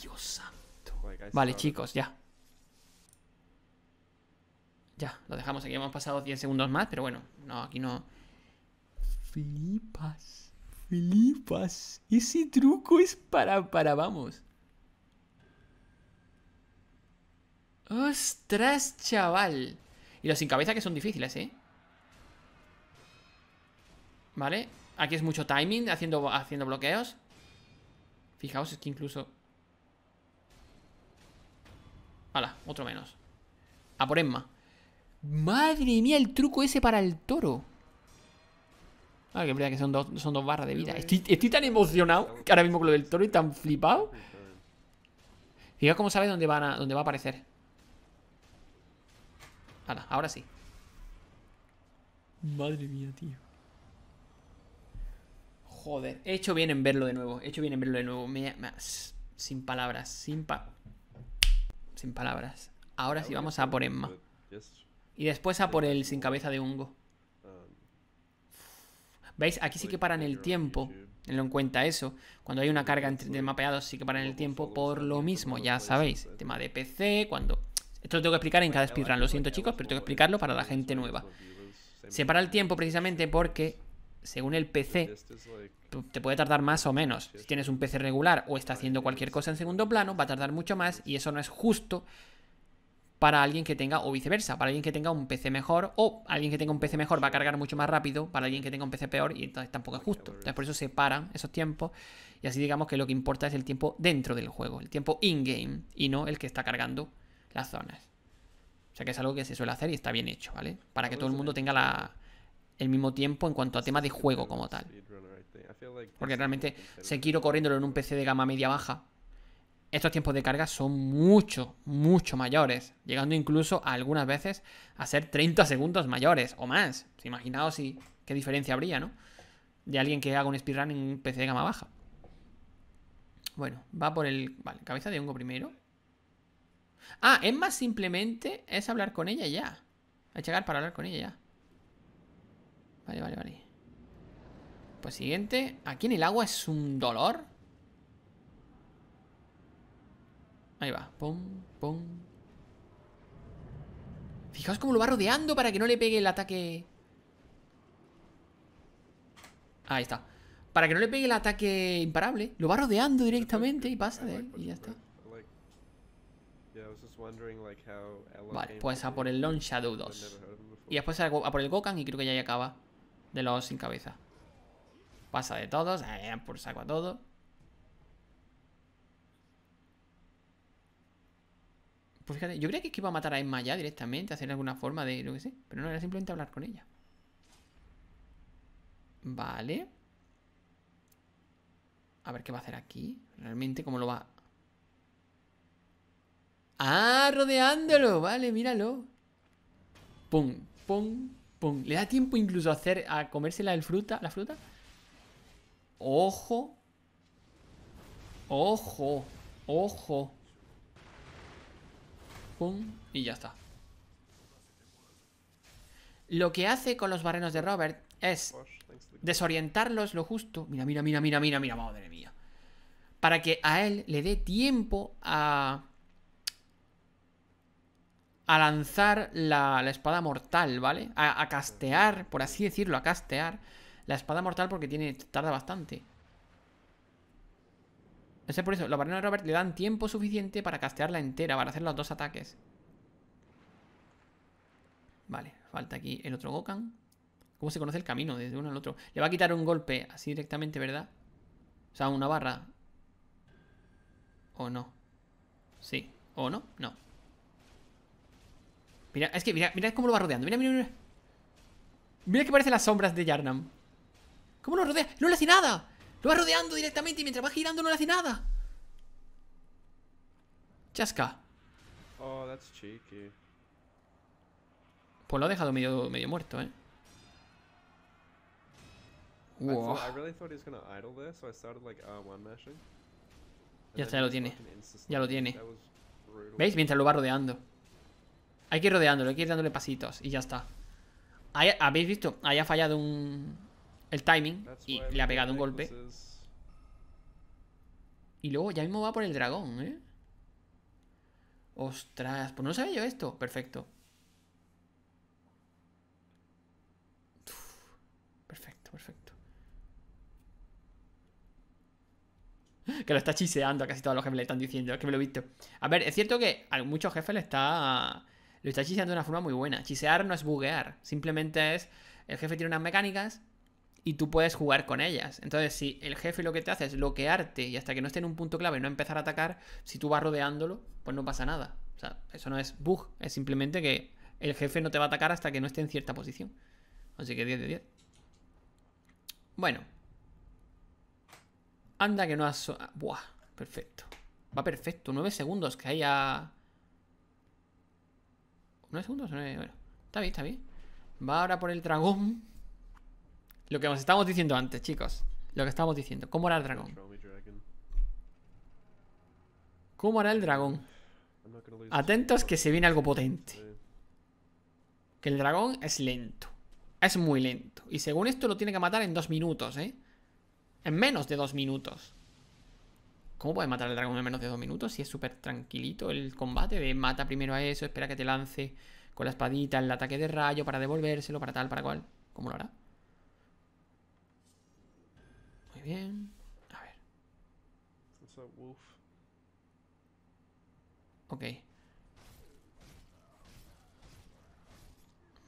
Dios santo. Vale, chicos, ya. Ya, lo dejamos aquí. Hemos pasado 10 segundos más, pero bueno, no, aquí no. Flipas, flipas. Ese truco es para, para, vamos. ¡Ostras, chaval! Y los sin cabeza que son difíciles, ¿eh? ¿Vale? Aquí es mucho timing haciendo, haciendo bloqueos. Fijaos, es que incluso... Hala, otro menos. A por Emma. Madre mía, el truco ese para el toro. Ah, que que son dos, barras de vida. Estoy, tan emocionado que ahora mismo con lo del toro y tan flipado. Fijaos cómo sabe dónde, van dónde va a aparecer ahora sí. Madre mía, tío. Joder, he hecho bien en verlo de nuevo. He hecho bien en verlo de nuevo. sin palabras, sin pa sin palabras. Ahora sí vamos a por Emma. Y después a por el sin cabeza de hongo. ¿Veis? Aquí sí que paran el tiempo. Tenlo en cuenta eso. Cuando hay una carga de mapeados sí que paran el tiempo por lo mismo, ya sabéis. Tema de PC, cuando esto lo tengo que explicar en cada speedrun, lo siento chicos, pero tengo que explicarlo para la gente nueva. Separa el tiempo precisamente porque, según el PC, te puede tardar más o menos. Si tienes un PC regular o está haciendo cualquier cosa en segundo plano, va a tardar mucho más y eso no es justo para alguien que tenga, o viceversa, para alguien que tenga un PC mejor, o alguien que tenga un PC mejor va a cargar mucho más rápido, para alguien que tenga un PC peor, y entonces tampoco es justo. Entonces por eso separan esos tiempos, y así digamos que lo que importa es el tiempo dentro del juego, el tiempo in-game, y no el que está cargando las zonas. O sea que es algo que se suele hacer y está bien hecho, ¿vale? Para que todo el mundo tenga la, el mismo tiempo en cuanto a tema de juego como tal. Este, Porque realmente quiero corriéndolo en un PC de gama media baja, estos tiempos de carga son mucho, mucho mayores, llegando incluso a algunas veces a ser 30 segundos mayores o más. Imaginaos si, qué diferencia habría, ¿no? De alguien que haga un speedrun en un PC de gama baja. Bueno, va por el... Vale, cabeza de hongo primero. Ah, es más simplemente es hablar con ella ya. A llegar para hablar con ella ya. Vale, vale, vale. Pues siguiente. Aquí en el agua es un dolor. Ahí va. Pum, pum. Fijaos cómo lo va rodeando para que no le pegue el ataque. Ahí está. Para que no le pegue el ataque imparable. Lo va rodeando directamente y pasa de él. Y ya está. Vale, pues a por el Long Shadow 2. Y después a por el Gokan y creo que ya, ya acaba. De los sin cabeza. Pasa de todos, eh, eh por saco a todo. Pues fíjate, yo creía que iba a matar a Emma ya directamente, hacer alguna forma de lo que sé. Pero no, era simplemente hablar con ella. Vale. A ver qué va a hacer aquí. Realmente, cómo lo va Ah, rodeándolo. Vale, míralo. Pum, pum, pum. ¿Le da tiempo incluso a hacer a comerse la fruta? ¿La fruta? Ojo. Ojo. Ojo. Pum. Y ya está. Lo que hace con los barrenos de Robert es desorientarlos lo justo. Mira, mira, mira, mira, mira, mira, madre mía. Para que a él le dé tiempo a a lanzar la, espada mortal, ¿vale? A, castear, por así decirlo, a castear la espada mortal porque tiene tarda bastante. No sé por eso, los varones de Robert le dan tiempo suficiente para castearla entera, para hacer los dos ataques. Vale, falta aquí el otro Gokan. ¿Cómo se conoce el camino desde uno al otro? Le va a quitar un golpe así directamente, ¿verdad? O sea, una barra. ¿O no? Sí. ¿O no? No. Mira, es que mira, mira cómo lo va rodeando. Mira, mira, mira. Mira que parecen las sombras de Yarnam. ¿Cómo lo rodea? ¡No le hace nada! Lo va rodeando directamente y mientras va girando no le hace nada. Chasca. Oh, Pues lo ha dejado medio, medio muerto, eh. Ya está, ya lo tiene. Ya lo tiene. ¿Veis? Mientras lo va rodeando. Hay que ir rodeándolo, hay que ir dándole pasitos y ya está. ¿Habéis visto? Ahí ha fallado un... el timing y le ha pegado un golpe. Y luego ya mismo va por el dragón, ¿eh? Ostras, pues no sabía yo esto. Perfecto. perfecto, perfecto. Que lo está chiseando casi todos los jefes le están diciendo. Es que me lo he visto. A ver, es cierto que a muchos jefes le está lo está chiseando de una forma muy buena. Chisear no es buguear, simplemente es el jefe tiene unas mecánicas y tú puedes jugar con ellas. Entonces, si el jefe lo que te hace es bloquearte y hasta que no esté en un punto clave y no empezar a atacar, si tú vas rodeándolo, pues no pasa nada. O sea, eso no es bug, es simplemente que el jefe no te va a atacar hasta que no esté en cierta posición. Así que 10 de 10. Bueno. Anda que no has... Ah, buah, perfecto. Va perfecto, 9 segundos que haya... ¿9 segundos? bueno. Está bien, está bien. Va ahora por el dragón. Lo que nos estábamos diciendo antes, chicos. Lo que estábamos diciendo. ¿Cómo era el dragón? ¿Cómo era el dragón? Atentos que se viene algo potente. Que el dragón es lento. Es muy lento. Y según esto lo tiene que matar en dos minutos, ¿eh? En menos de dos minutos. ¿Cómo puedes matar al dragón en menos de dos minutos si es súper tranquilito el combate de mata primero a eso, espera que te lance con la espadita el ataque de rayo para devolvérselo, para tal, para cual? ¿Cómo lo hará? Muy bien. A ver. Ok.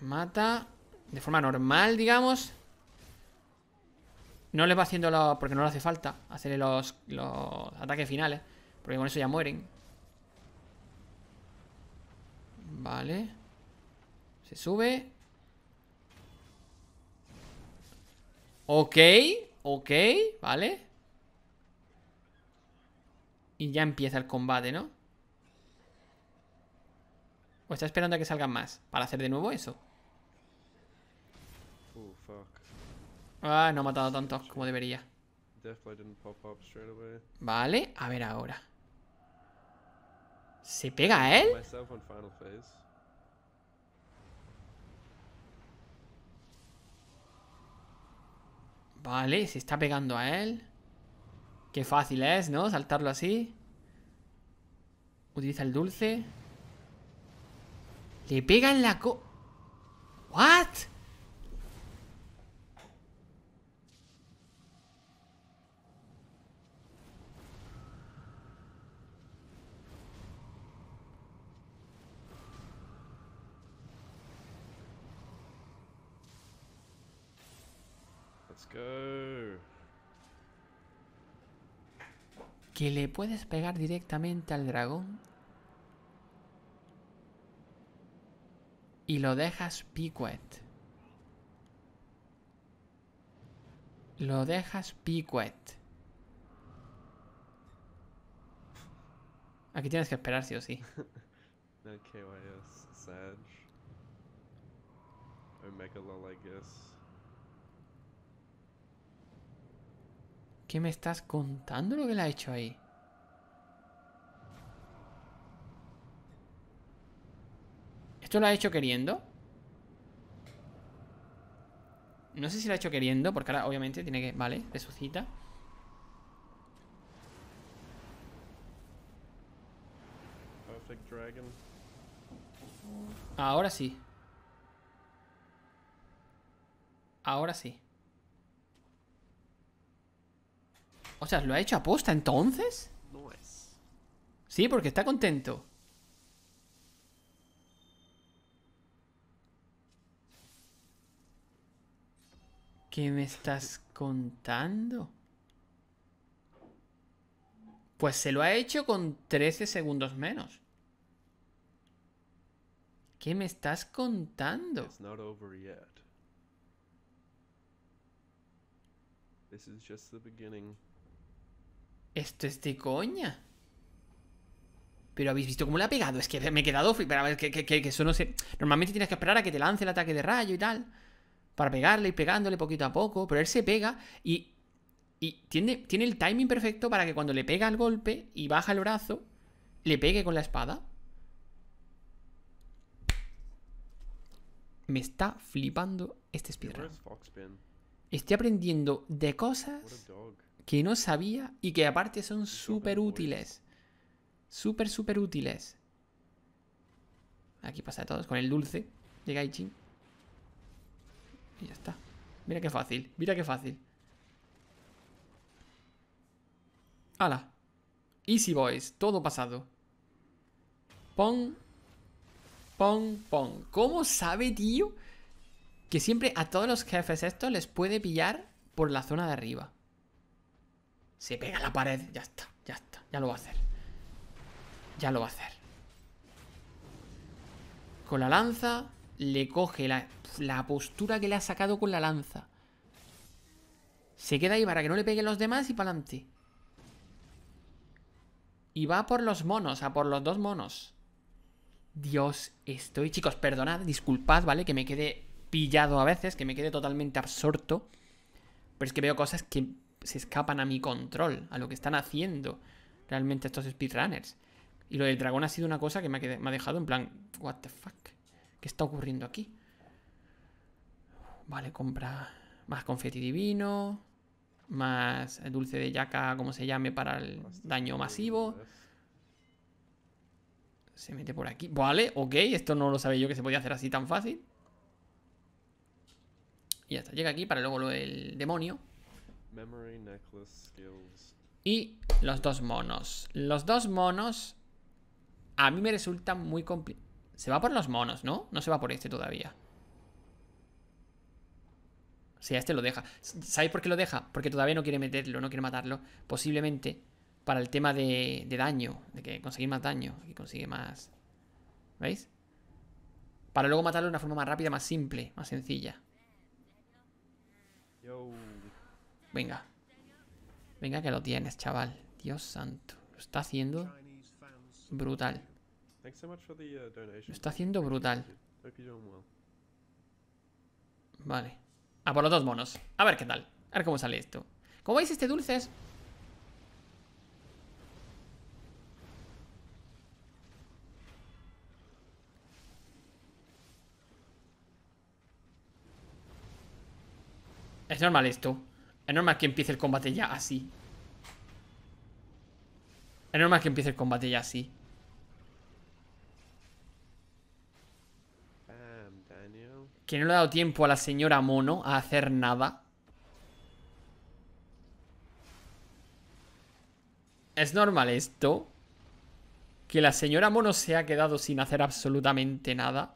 Mata de forma normal, digamos. No les va haciendo los. Porque no le hace falta hacerle los, los ataques finales. Porque con eso ya mueren. Vale. Se sube. Ok. Ok. Vale. Y ya empieza el combate, ¿no? O está esperando a que salgan más. Para hacer de nuevo eso. Ah, no ha matado tantos como debería. Vale, a ver ahora. ¿Se pega a él? Vale, se está pegando a él. Qué fácil es, ¿no? Saltarlo así. Utiliza el dulce. Le pega en la co... ¿What? Que le puedes pegar directamente al dragón. Y lo dejas piquet. Lo dejas piquet. Aquí tienes que esperar sí o sí. no I guess. ¿Qué me estás contando lo que le ha hecho ahí? ¿Esto lo ha hecho queriendo? No sé si lo ha hecho queriendo, porque ahora obviamente tiene que... Vale, resucita. Ahora sí. Ahora sí. O sea, ¿lo ha hecho aposta entonces? No Sí, porque está contento. ¿Qué me estás contando? Pues se lo ha hecho con 13 segundos menos. ¿Qué me estás contando? This is just the beginning. Esto es de coña. Pero habéis visto cómo le ha pegado. Es que me he quedado flipado. que, que, que, eso no sé. Normalmente tienes que esperar a que te lance el ataque de rayo y tal. Para pegarle y pegándole poquito a poco. Pero él se pega y. Y tiene, tiene el timing perfecto para que cuando le pega el golpe y baja el brazo, le pegue con la espada. Me está flipando este speedrun. Estoy aprendiendo de cosas que no sabía y que aparte son súper útiles. Súper, súper útiles. Aquí pasa de todos con el dulce de Gaichin. Y ya está. Mira qué fácil, mira qué fácil. ¡Hala! Easy boys, todo pasado. Pong, Pon, pong. ¿Cómo sabe, tío? Que siempre a todos los jefes esto les puede pillar por la zona de arriba. Se pega la pared, ya está, ya está, ya lo va a hacer. Ya lo va a hacer. Con la lanza le coge la, la postura que le ha sacado con la lanza. Se queda ahí para que no le peguen los demás y para adelante. Y va por los monos, a por los dos monos. Dios, estoy... Chicos, perdonad, disculpad, ¿vale? Que me quede pillado a veces, que me quede totalmente absorto. Pero es que veo cosas que se escapan a mi control, a lo que están haciendo realmente estos speedrunners. Y lo del dragón ha sido una cosa que me ha, dejado en plan, what the fuck, ¿qué está ocurriendo aquí? Vale, compra más confeti divino, más dulce de yaca, como se llame, para el daño masivo. Se mete por aquí. Vale, ok, esto no lo sabía yo que se podía hacer así tan fácil. Y hasta llega aquí para luego lo del demonio. Y los dos monos. Los dos monos a mí me resulta muy complicado Se va por los monos, ¿no? No se va por este todavía. O sea, este lo deja. ¿Sabéis por qué lo deja? Porque todavía no quiere meterlo, no quiere matarlo. Posiblemente para el tema de, daño, de que conseguir más daño, y consigue más... ¿Veis? Para luego matarlo de una forma más rápida, más simple, más sencilla. Yo. Venga. Venga que lo tienes, chaval. Dios santo. Lo está haciendo brutal. Uh, lo está haciendo brutal. Vale. A por los dos monos. A ver qué tal. A ver cómo sale esto. Como veis, este dulce Es normal esto. Es normal que empiece el combate ya así. Es normal que empiece el combate ya así. Que no le ha dado tiempo a la señora Mono a hacer nada. ¿Es normal esto? Que la señora Mono se ha quedado sin hacer absolutamente nada.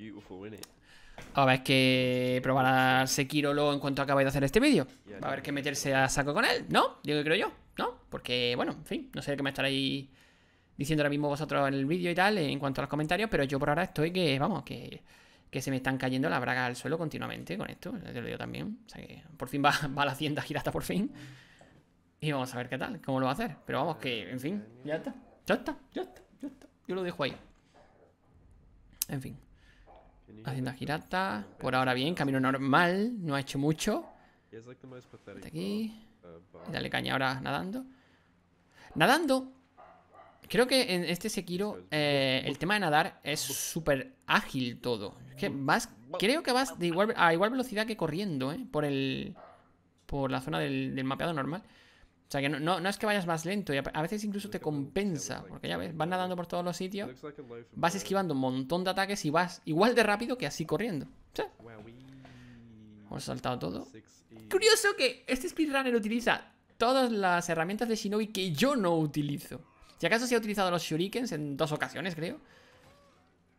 a isn't Ahora es que probará Sekiro luego en cuanto acabe de hacer este vídeo. Va a haber que meterse a saco con él, ¿no? Digo que creo yo, ¿no? Porque, bueno, en fin, no sé qué me estaréis diciendo ahora mismo vosotros en el vídeo y tal, en cuanto a los comentarios, pero yo por ahora estoy que, vamos, que, que se me están cayendo las bragas al suelo continuamente con esto, te lo digo también. O sea que por fin va, va a la hacienda girata por fin. Y vamos a ver qué tal, cómo lo va a hacer. Pero vamos, que, en fin, ya está, ya está, ya está, ya está. Yo lo dejo ahí. En fin. Haciendo girata. Por ahora bien, camino normal. No ha hecho mucho. aquí. Ah, Dale caña ahora nadando. Nadando. Creo que en este Sekiro pues, eh, pues, el tema de nadar es pues. súper ágil todo. Es que vas, creo que vas de a igual velocidad que corriendo, ¿eh? Por por la zona del mapeado normal. O sea, que no, es que vayas más lento, y a veces incluso te compensa, porque ya ves, vas uh, nadando por todos los sitios, vas esquivando un montón de ataques y vas igual de rápido que así corriendo. O sea, hemos saltado todo. Curioso que este speedrunner utiliza todas las herramientas de Shinobi que yo no utilizo. Si acaso se ha utilizado los shurikens en dos ocasiones, creo.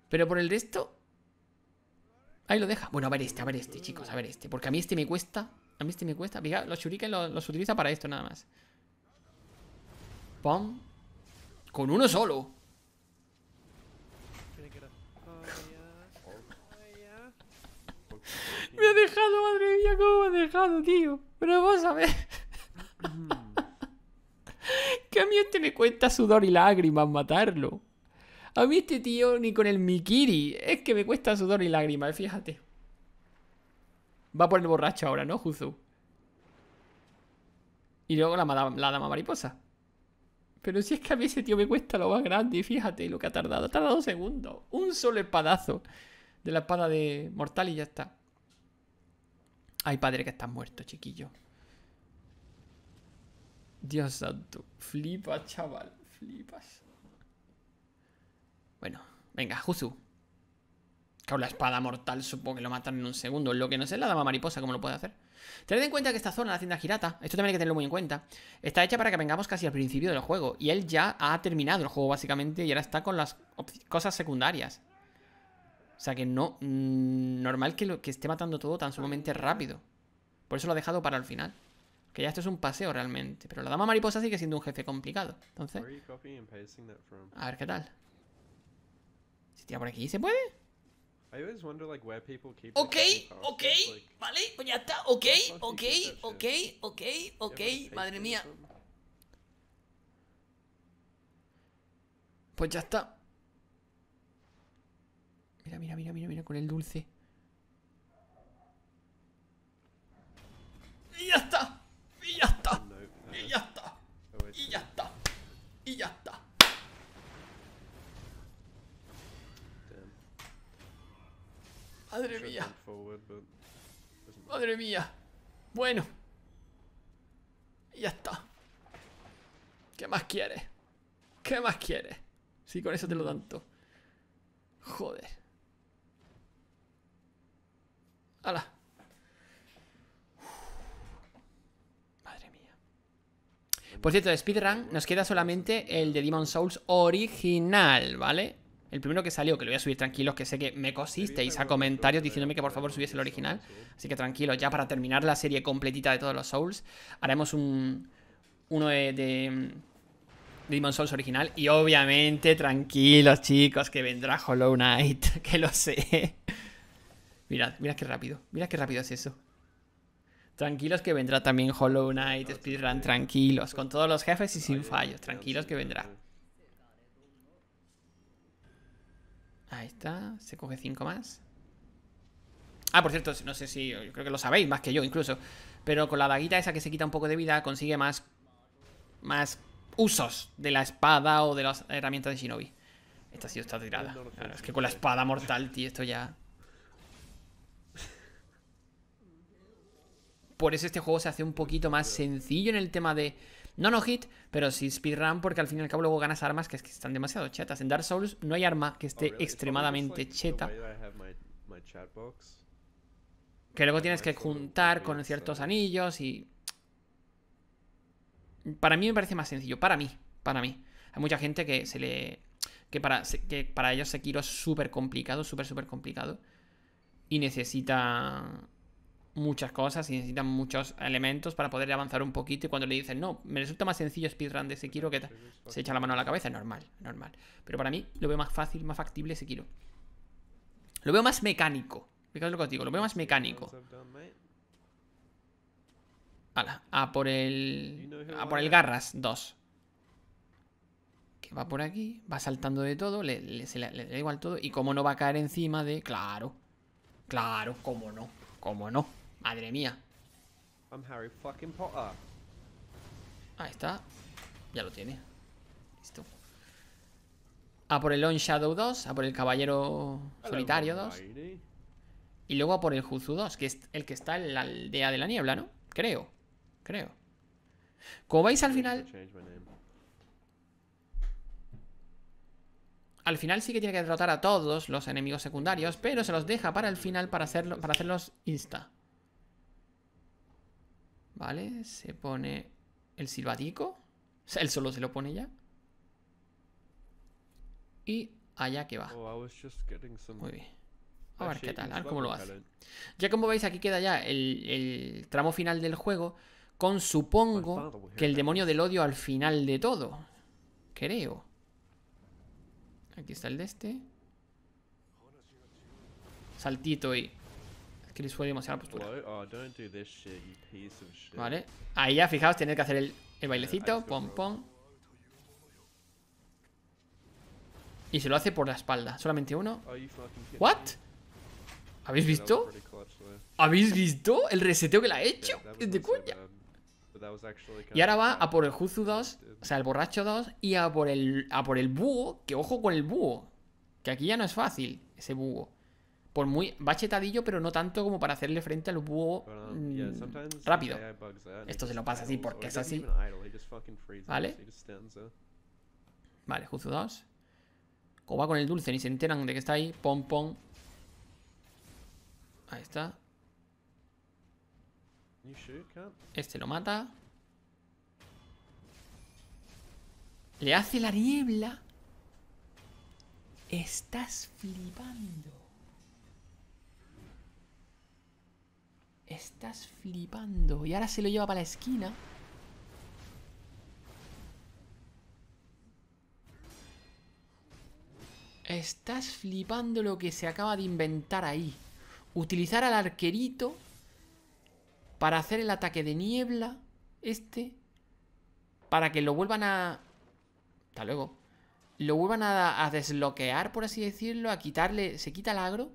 Pero por el resto... Ahí lo deja. Bueno, a ver este, a ver este, chicos, a ver este. Porque a mí este me cuesta a mí este me cuesta. Fijaos, los shuriken los, los utiliza para esto nada más. Pam. Con uno solo. me ha dejado, madre mía, cómo me ha dejado, tío. Pero vamos a ver. que a mí este me cuesta sudor y lágrimas matarlo. A mí este tío ni con el Mikiri. Es que me cuesta sudor y lágrimas, fíjate. Va por el borracho ahora, ¿no? Juzu. Y luego la, dama mariposa. Pero si es que a mí ese tío me cuesta lo más grande, fíjate lo que ha tardado. Ha tardado segundos. Un solo espadazo de la espada de mortal y ya está. Ay, padre, que está muerto, chiquillo. Dios santo. Flipa, chaval. Flipas. Bueno, venga, Juzu la espada mortal supongo que lo matan en un segundo. Lo que no sé es la dama mariposa, cómo lo puede hacer. Tened en cuenta que esta zona, la hacienda girata, esto también hay que tenerlo muy en cuenta, está hecha para que vengamos casi al principio del juego. Y él ya ha terminado el juego, básicamente, y ahora está con las cosas secundarias. O sea que no... Mm, normal que, que esté matando todo tan sumamente rápido. Por eso lo ha dejado para el final. Que ya esto es un paseo realmente. Pero la dama mariposa sigue siendo un jefe complicado. Entonces... A ver qué tal. Si tira por aquí, ¿se puede? always wonder like people keep Ok, ok, vale, pues ya está, ok, ok, ok, ok, ok, madre mía. Pues ya está. Mira, mira, mira, mira, mira con el dulce. Y ya está. Y ya está. Y oh, ya está. Y ya está. Y ya está. Madre mía. Madre mía. Bueno. ya está. ¿Qué más quiere? ¿Qué más quieres? sí, con eso te lo tanto. Joder. ¡Hala! Madre mía. Por cierto, de speedrun nos queda solamente el de Demon Souls original, ¿vale? El primero que salió, que lo voy a subir tranquilos, que sé que me cosisteis a comentarios diciéndome que por favor subiese el original. Así que tranquilos, ya para terminar la serie completita de todos los Souls, haremos un uno de, de Demon Souls original. Y obviamente, tranquilos chicos, que vendrá Hollow Knight, que lo sé. mirad, mirad qué rápido, mirad qué rápido es eso. Tranquilos que vendrá también Hollow Knight, Speedrun, tranquilos, con todos los jefes y sin fallos, tranquilos que vendrá. Ahí está. Se coge 5 más. Ah, por cierto, no sé si... Yo creo que lo sabéis más que yo incluso. Pero con la daguita esa que se quita un poco de vida consigue más... Más usos de la espada o de las herramientas de Shinobi. Esta sido está tirada. es que con la espada mortal, tío, esto ya... Por eso este juego se hace un poquito más sencillo en el tema de no no hit, pero sí speedrun, porque al fin y al cabo luego ganas armas que, es que están demasiado chetas. En Dark Souls no hay arma que esté oh, extremadamente cheta. que luego tienes que juntar con ciertos anillos y... Para mí me parece más sencillo, para mí, para mí. Hay mucha gente que se le... Que para, que para ellos Sekiro es súper complicado, súper, súper complicado. Y necesita muchas cosas y necesitan muchos elementos para poder avanzar un poquito. Y cuando le dicen, no, me resulta más sencillo speedrun de Sekiro que se echa la mano a la cabeza, normal, normal. Pero para mí lo veo más fácil, más factible Sekiro. Lo veo más mecánico. fíjate lo que os digo, lo veo más mecánico. Ala, a por el. A por el Garras 2. Que va por aquí, va saltando de todo, le, da igual todo. Y como no va a caer encima de. Claro, claro, cómo no, cómo no. Madre mía. Ahí está. Ya lo tiene. Listo. A por el Lone Shadow 2, a por el Caballero Solitario 2. Y luego a por el Juzu 2, que es el que está en la aldea de la niebla, ¿no? Creo. Creo. Como veis al final... Al final sí que tiene que derrotar a todos los enemigos secundarios, pero se los deja para el final para, hacerlo, para hacerlos insta. ¿Vale? Se pone el silbatico. O sea, él solo se lo pone ya. Y allá que va. Oh, Muy bien. A ver qué tal, a ver cómo lo hace. Ya como veis, aquí queda ya el, el tramo final del juego. Con supongo que el demonio del odio al final de todo. Creo. Aquí está el de este. Saltito y que les fue demasiada postura. Vale. Ahí ya, fijaos, Tiene que hacer el, eh, bailecito. Pom, pom. Y se lo hace por la espalda. Solamente uno. ¿What? ¿Habéis visto? ¿Habéis visto el reseteo que le ha hecho? de Y ahora va a por el Juzu 2, o sea, el borracho 2, y a por el, a por el búho, que ojo con el búho. Que aquí ya no es fácil, ese búho por muy bachetadillo pero no tanto como para hacerle frente al búho mm, rápido. Esto se lo pasa así porque es así. ¿Vale? Vale, justo 2. Como va con el dulce, ni se enteran de que está ahí. Pom, pom. Ahí está. Este lo mata. Le hace la niebla. Estás flipando. Estás flipando. Y ahora se lo lleva para la esquina. Estás flipando lo que se acaba de inventar ahí. Utilizar al arquerito para hacer el ataque de niebla. Este. Para que lo vuelvan a... Hasta luego. Lo vuelvan a, a desbloquear, por así decirlo. A quitarle... Se quita el agro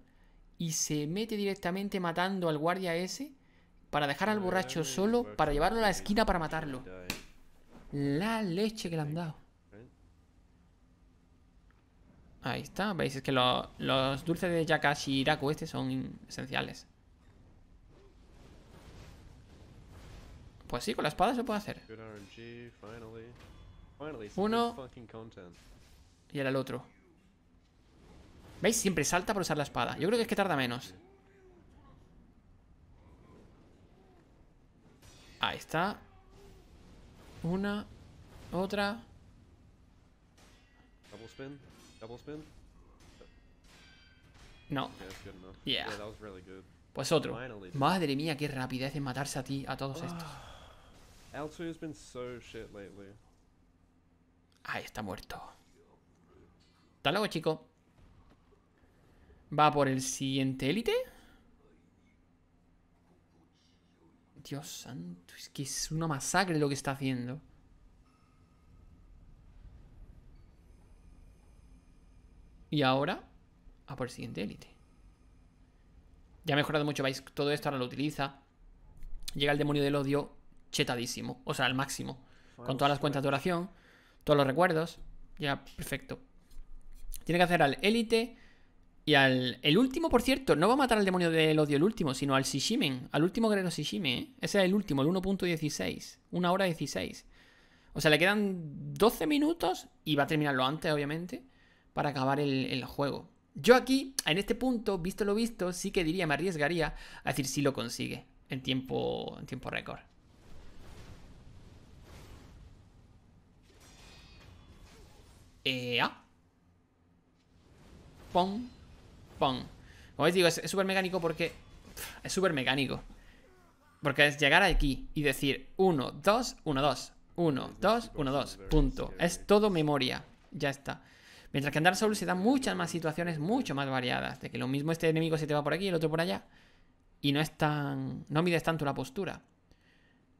y se mete directamente matando al guardia ese para dejar al borracho solo, para llevarlo a la esquina para matarlo. La leche que le han dado. Ahí está, veis, es que los dulces de Yakashi Hirako este son esenciales. Pues sí, con la espada se puede hacer. Uno y era el otro. ¿Veis? Siempre salta por usar la espada. Yo creo que es que tarda menos. Ahí está. Una. Otra. No. Yeah. Pues otro. Madre mía, qué rapidez en matarse a ti, a todos ah. estos. Ahí está muerto. Hasta luego, chico. Va por el siguiente élite. Dios santo, es que es una masacre lo que está haciendo. Y ahora, a por el siguiente élite. Ya ha mejorado mucho, vais. todo esto ahora lo utiliza. Llega el demonio del odio chetadísimo, o sea, al máximo. Con todas las cuentas de oración, todos los recuerdos. Ya, perfecto. Tiene que hacer al élite y al. El último, por cierto, no va a matar al demonio del odio el último, sino al Shishimen. Al último guerrero Shishimen, ¿eh? Ese es el último, el 1.16. Una hora 16. O sea, le quedan 12 minutos y va a terminarlo antes, obviamente, para acabar el, juego. Yo aquí, en este punto, visto lo visto, sí que diría, me arriesgaría a decir si lo consigue en tiempo, en tiempo récord. Eh, ah. Pong. Pum. Como os digo, es súper mecánico porque... Es súper mecánico. Porque es llegar aquí y decir 1, 2, 1, 2, 1, 2, 1, 2, punto. Es todo memoria. Ya está. Mientras que andar solo se dan muchas más situaciones, mucho más variadas. De que lo mismo este enemigo se te va por aquí y el otro por allá. Y no es tan... No mides tanto la postura.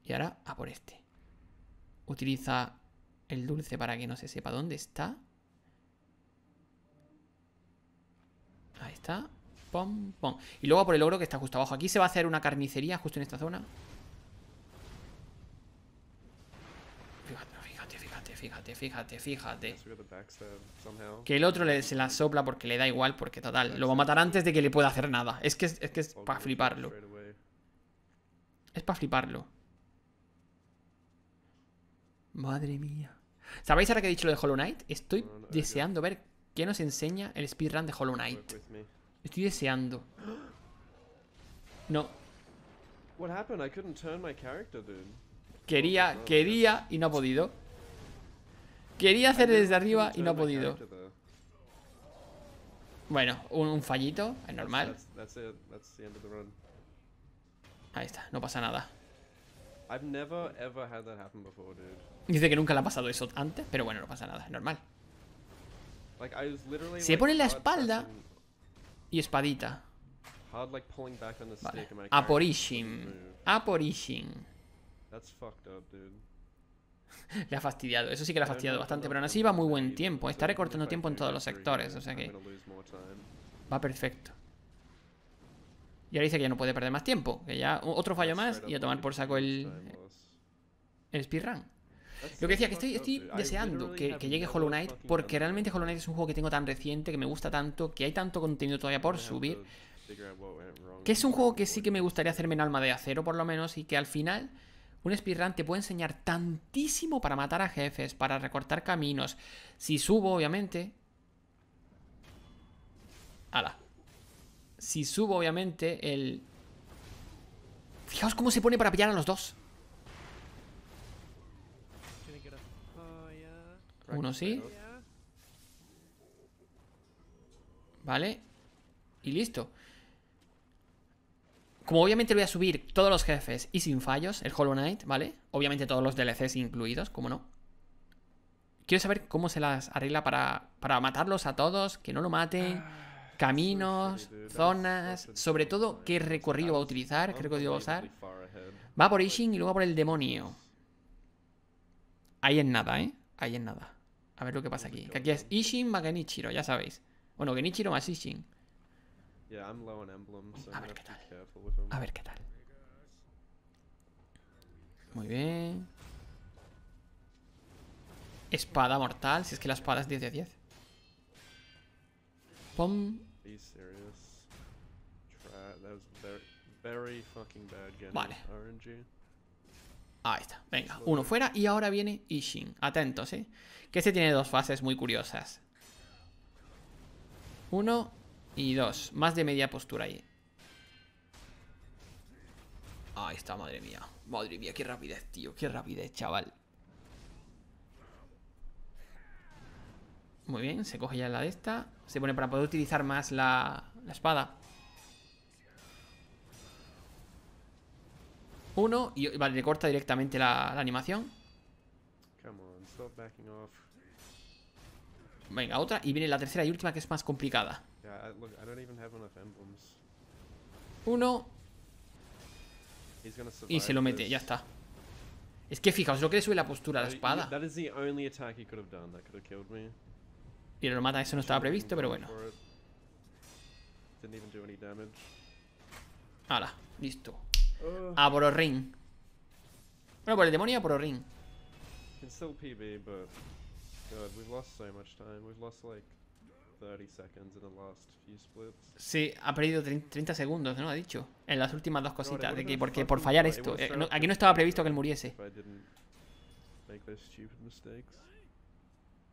Y ahora a por este. Utiliza el dulce para que no se sepa dónde está. está. Pom, pom. Y luego por el ogro que está justo abajo. Aquí se va a hacer una carnicería justo en esta zona. Fíjate, fíjate, fíjate, fíjate, fíjate. Que el otro le, se la sopla porque le da igual, porque total, lo va a matar antes de que le pueda hacer nada. Es que es, es que es para fliparlo. Es para fliparlo. Madre mía. ¿Sabéis ahora que he dicho lo de Hollow Knight? Estoy deseando ver ¿Qué nos enseña el speedrun de Hollow Knight? Estoy deseando. No. Quería, oh, quería y no ha podido. Quería hacer desde arriba y no ha podido. Bueno, un, fallito, es normal. Ahí está, no pasa nada. Dice que nunca le ha pasado eso antes, pero bueno, no pasa nada, es normal. Se pone la espalda y espadita. Vale. A por A le ha fastidiado. Eso sí que le ha fastidiado bastante. Pero aún así va muy buen tiempo. Está recortando tiempo en todos los sectores. O sea que... Va perfecto. Y ahora dice que ya no puede perder más tiempo. Que ya otro fallo más y a tomar por saco el... El speedrun. Lo que decía, que estoy, deseando que, que, llegue Hollow Knight, porque realmente Hollow Knight es un juego que tengo tan reciente, que me gusta tanto, que hay tanto contenido todavía por subir, que es un juego que sí que me gustaría hacerme en alma de acero, por lo menos, y que al final un speedrun te puede enseñar tantísimo para matar a jefes, para recortar caminos. Si subo, obviamente... ¡Hala! Si subo, obviamente, el... Fijaos cómo se pone para pillar a los dos. Uno sí. Vale. Y listo. Como obviamente voy a subir todos los jefes y sin fallos, el Hollow Knight, ¿vale? Obviamente todos los DLCs incluidos, como no. Quiero saber cómo se las arregla para, matarlos a todos, que no lo maten, ah, caminos, zonas, sobre todo qué recorrido va a utilizar, Creo que digo usar. Va por Ishin y luego por el demonio. Ahí en nada, ¿eh? Ahí en nada. A ver lo que pasa aquí. Que aquí es Ishin más Genichiro, ya sabéis. Bueno, Genichiro más Ishin. A ver qué tal. A ver qué tal. Muy bien. Espada mortal, si es que la espada es 10 de 10. Pum. Vale. Ahí está, venga, uno fuera y ahora viene Ishin. Atentos, ¿eh? Que este tiene dos fases muy curiosas. Uno y dos. Más de media postura ahí. Ahí está, madre mía. Madre mía, qué rapidez, tío. Qué rapidez, chaval. Muy bien, se coge ya la de esta. Se pone para poder utilizar más la, la espada. Uno y vale, le corta directamente la, animación. Venga, otra. Y viene la tercera y última que es más complicada. Uno. Y se lo mete, ya está. Es que fijaos lo que le sube la postura a la espada. Y lo mata, eso no estaba previsto, pero bueno. Hala, listo. Uh. A Bororin. Bueno, por el demonio a Bororin. Can still PB, but God, we've lost so much time. We've lost like 30 seconds in the last few splits. Sí, ha perdido 30 segundos, ¿no? Ha dicho. En las últimas dos cositas. de que porque por fallar esto. Eh, aquí no estaba previsto que él muriese. I didn't make those stupid mistakes.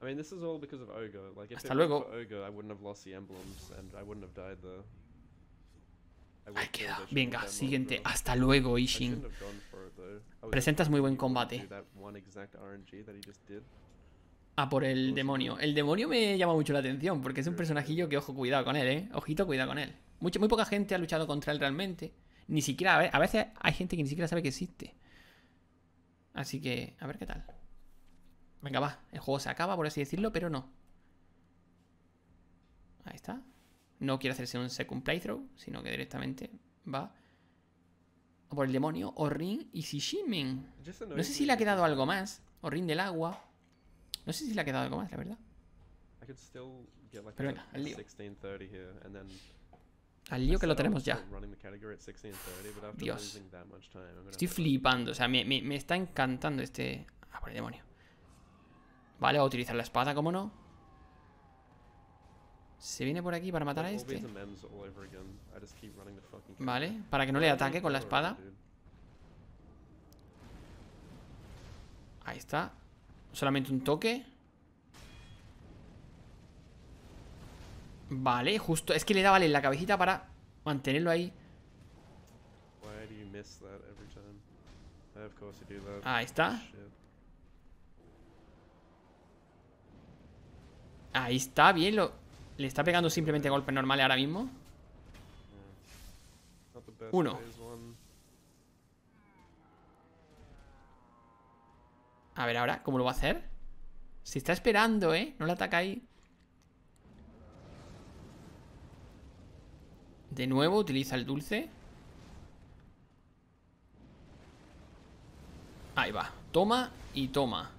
I mean, this is all because of ogo Like, if ogo I wouldn't have lost the emblems and I wouldn't have died the. Ahí queda. Venga, siguiente. Hasta luego, Ishin. Oh, Presentas muy buen combate. Ah, por el demonio. El demonio me llama mucho la atención porque es un personajillo que, ojo, cuidado con él, ¿eh? Ojito, cuidado con él. muy poca gente ha luchado contra él realmente. Ni siquiera, a veces hay gente que ni siquiera sabe que existe. Así que, a ver qué tal. Venga, va. El juego se acaba, por así decirlo, pero no. Ahí está. No quiere hacerse un second playthrough, sino que directamente va por el demonio, O Orrin y Shishimen. No sé si le ha quedado algo más. Orrin del agua. No sé si le ha quedado algo más, la verdad. Pero venga, al lío. que lo tenemos ya. Dios. Estoy flipando. O sea, me, me, me está encantando este... Ah, por el demonio. Vale, va a utilizar la espada, como no. Se viene por aquí para matar a este. Vale, para que no le ataque con la espada. Ahí está. Solamente un toque. Vale, justo. Es que le daba en la cabecita para mantenerlo ahí. Ahí está. Ahí está, bien. Lo, ¿Le está pegando simplemente golpes normales ahora mismo? Uno. A ver ahora, ¿cómo lo va a hacer? Si está esperando, ¿eh? No le ataca ahí. De nuevo utiliza el dulce. Ahí va. Toma y toma.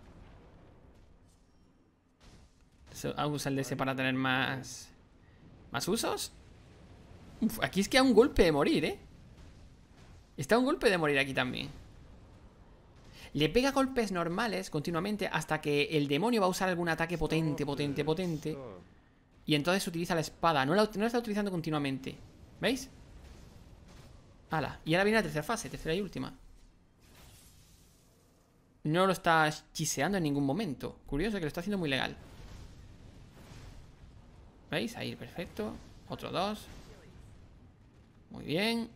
a usar el para tener más... ¿Más usos? aquí es que a un golpe de morir, ¿eh? Está un golpe de morir aquí también. Le pega golpes normales continuamente hasta que el demonio va a usar algún ataque potente, potente, potente. Y entonces utiliza la espada. No la, está utilizando continuamente. ¿Veis? ¡Hala! Y ahora viene la tercera fase, tercera y última. No lo está chiseando en ningún momento. Curioso que lo está haciendo muy legal. ¿Veis? Ahí, perfecto. Otro dos. Muy bien.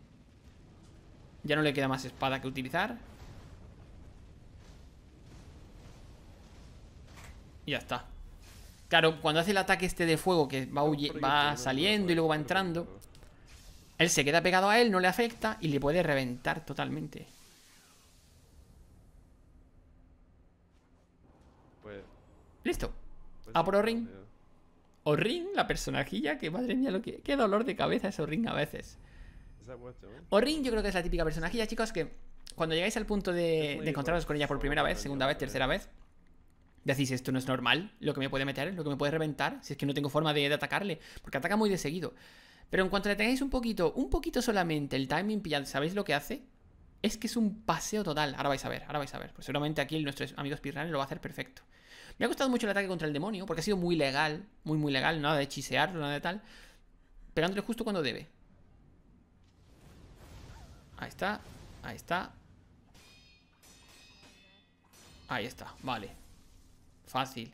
Ya no le queda más espada que utilizar. Y ya está. Claro, cuando hace el ataque este de fuego que va, saliendo y luego va entrando, él se queda pegado a él, no le afecta y le puede reventar totalmente. Pues, Listo. Pues a por Ring. Orrin, la personajilla, que madre mía, lo que, qué dolor de cabeza es Orrin a veces. Orrin ¿eh? yo creo que es la típica personajilla, chicos, que cuando llegáis al punto de, de encontraros con ella por primera vez, segunda vez, tercera vez, decís, esto no es normal, lo que me puede meter, lo que me puede reventar, si es que no tengo forma de, atacarle, porque ataca muy de seguido. Pero en cuanto le tengáis un poquito, un poquito solamente el timing pillado, ¿sabéis lo que hace? Es que es un paseo total. Ahora vais a ver, ahora vais a ver. Pues seguramente aquí nuestro amigo Pirran lo va a hacer perfecto. Me ha gustado mucho el ataque contra el demonio, porque ha sido muy legal, muy, muy legal, nada de hechicearlo, nada de tal. Pegándole justo cuando debe. Ahí está, ahí está. Ahí está, vale. Fácil.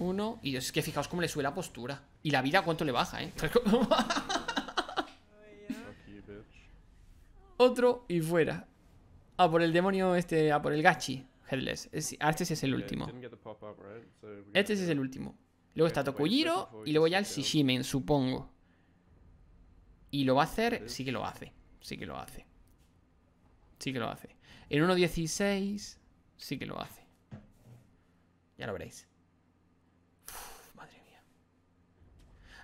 Uno. Y es que fijaos cómo le sube la postura. Y la vida cuánto le baja, ¿eh? Otro y fuera. A por el demonio este, a por el gachi. Headless. este es el último. Este es el último. Luego está Tokujiro y luego ya el Shishimen, supongo. Y lo va a hacer, sí que lo hace. Sí que lo hace. Sí que lo hace. En 1.16, sí que lo hace. Ya lo veréis. madre mía.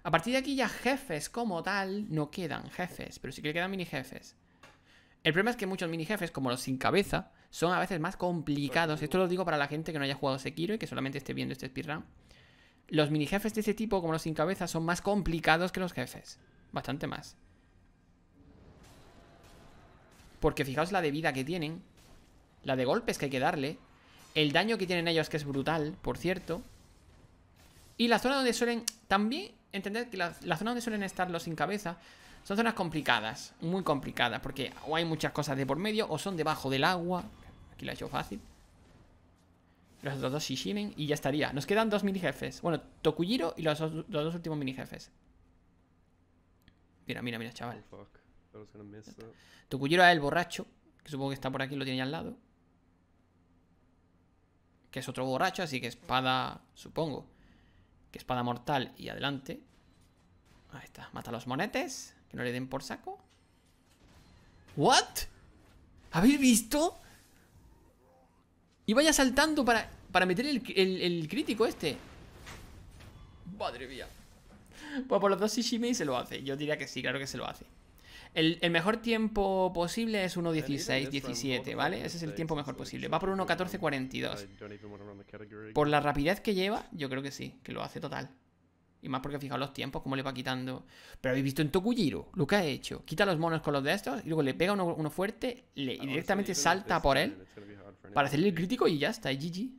A partir de aquí ya jefes como tal no quedan jefes, pero sí que quedan mini jefes. El problema es que muchos mini jefes, como los sin cabeza, son a veces más complicados. Pues, Esto lo mm. digo para la gente que no haya jugado Sekiro y que solamente esté viendo este speedrun. Los mini jefes de ese tipo, como los sin cabeza, son más complicados que los jefes. Bastante más. Porque fijaos la de vida que tienen. La de golpes que hay que darle. El daño que tienen ellos, que es brutal, por cierto. Y la zona donde suelen... También entender que la, la, zona donde suelen estar los sin cabeza son zonas complicadas, muy complicadas, porque o hay muchas cosas de por medio o son debajo del agua y he hecho fácil. Los dos Shishimen y ya estaría. Nos quedan dos mini jefes. Bueno, Tokujiro y los, dos, últimos mini jefes. Mira, mira, mira, chaval. Oh, Tokujiro es el borracho, que supongo que está por aquí, lo tiene al lado. Que es otro borracho, así que espada, supongo. Que espada mortal y adelante. Ahí está, mata a los monetes, que no le den por saco. ¿What? ¿Habéis visto? Y vaya saltando para, meter el, el, crítico este. Madre mía. Pues por los dos Shishimi se lo hace. Yo diría que sí, claro que se lo hace. El, mejor tiempo posible es 17, ¿vale? Ese es el tiempo mejor posible. Va por 42. Por la rapidez que lleva, yo creo que sí, que lo hace total. Y más porque fijaos los tiempos, cómo le va quitando. Pero habéis visto en Tokujiro lo que ha hecho. Quita los monos con los de estos y luego le pega uno, fuerte le, y ah, directamente salta por él para hacerle el crítico y ya está, GG.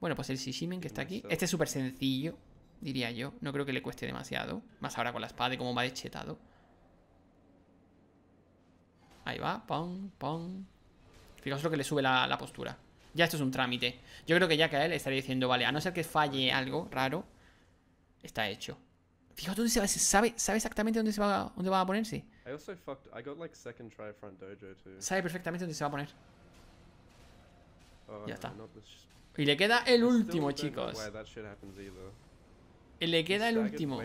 Bueno, pues el Shishimen que está aquí. Este es súper sencillo, diría yo. No creo que le cueste demasiado. Más ahora con la espada y cómo va deschetado. Ahí va, pong, pong Fijaos lo que le sube la postura. Ya esto es un trámite. Yo creo que ya que él estaría diciendo, vale, a no ser que falle algo raro, está hecho. Fíjate dónde se va, sabe, sabe exactamente dónde se va, dónde va a ponerse. Sabe perfectamente dónde se va a poner. Oh, ya está. Y le queda el último, chicos. le queda el último.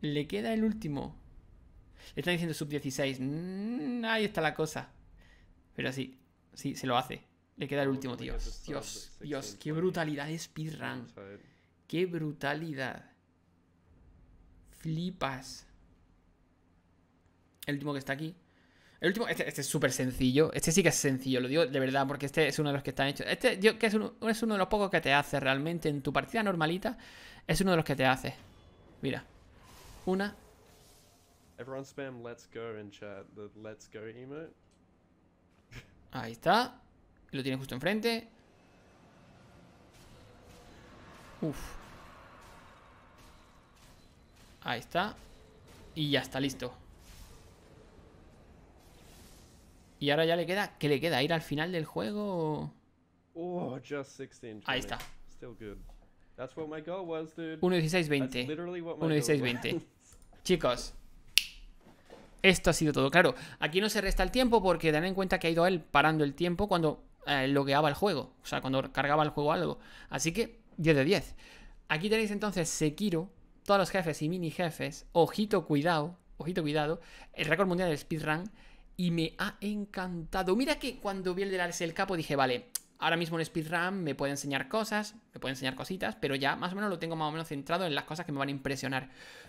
Le queda el último. Le están diciendo sub-16. Mm, ahí está la cosa. Pero sí, sí, se lo hace. Le queda el último, tío. Dios, Dios, qué brutalidad de speedrun. Qué brutalidad. Flipas. El último que está aquí. El último, este, este, es súper sencillo. Este sí que es sencillo, lo digo de verdad, porque este es uno de los que están hechos. Este yo, que es, uno, es uno de los pocos que te hace realmente en tu partida normalita. Es uno de los que te hace. Mira. Una, Everyone spam let's go in chat, the let's go emote. Ahí está. Lo tiene justo enfrente. Uf. Ahí está. Y ya está listo. Y ahora ya le queda. ¿Qué le queda? ¿Ir al final del juego? Oh, 16, Ahí está. 1.16.20. 1.16.20. Chicos, esto ha sido todo. Claro, aquí no se resta el tiempo porque dan en cuenta que ha ido él parando el tiempo cuando eh, logueaba el juego, o sea, cuando cargaba el juego algo. Así que 10 de 10. Aquí tenéis entonces Sekiro, todos los jefes y mini jefes, ojito cuidado, ojito cuidado, el récord mundial del speedrun y me ha encantado. Mira que cuando vi el del el Capo dije, vale, Ahora mismo en SpeedRun me puede enseñar cosas, me puede enseñar cositas, pero ya más o menos lo tengo más o menos centrado en las cosas que me van a impresionar.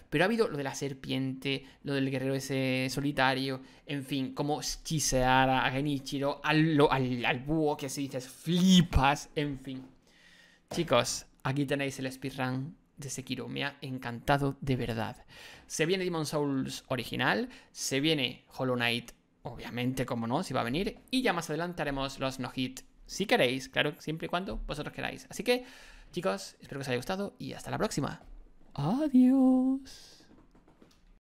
Pero ha habido lo de la serpiente, lo del guerrero ese solitario, en fin, como Chiseara, a Genichiro, al, al, al búho que se dices flipas, en fin. Chicos, aquí tenéis el speedrun de Sekiro. Me ha encantado de verdad. Se viene Demon Souls original, se viene Hollow Knight, obviamente, como no, si va a venir. Y ya más adelante haremos los no-hit si queréis, claro, siempre y cuando vosotros queráis. Así que, chicos, espero que os haya gustado y hasta la próxima. Adiós.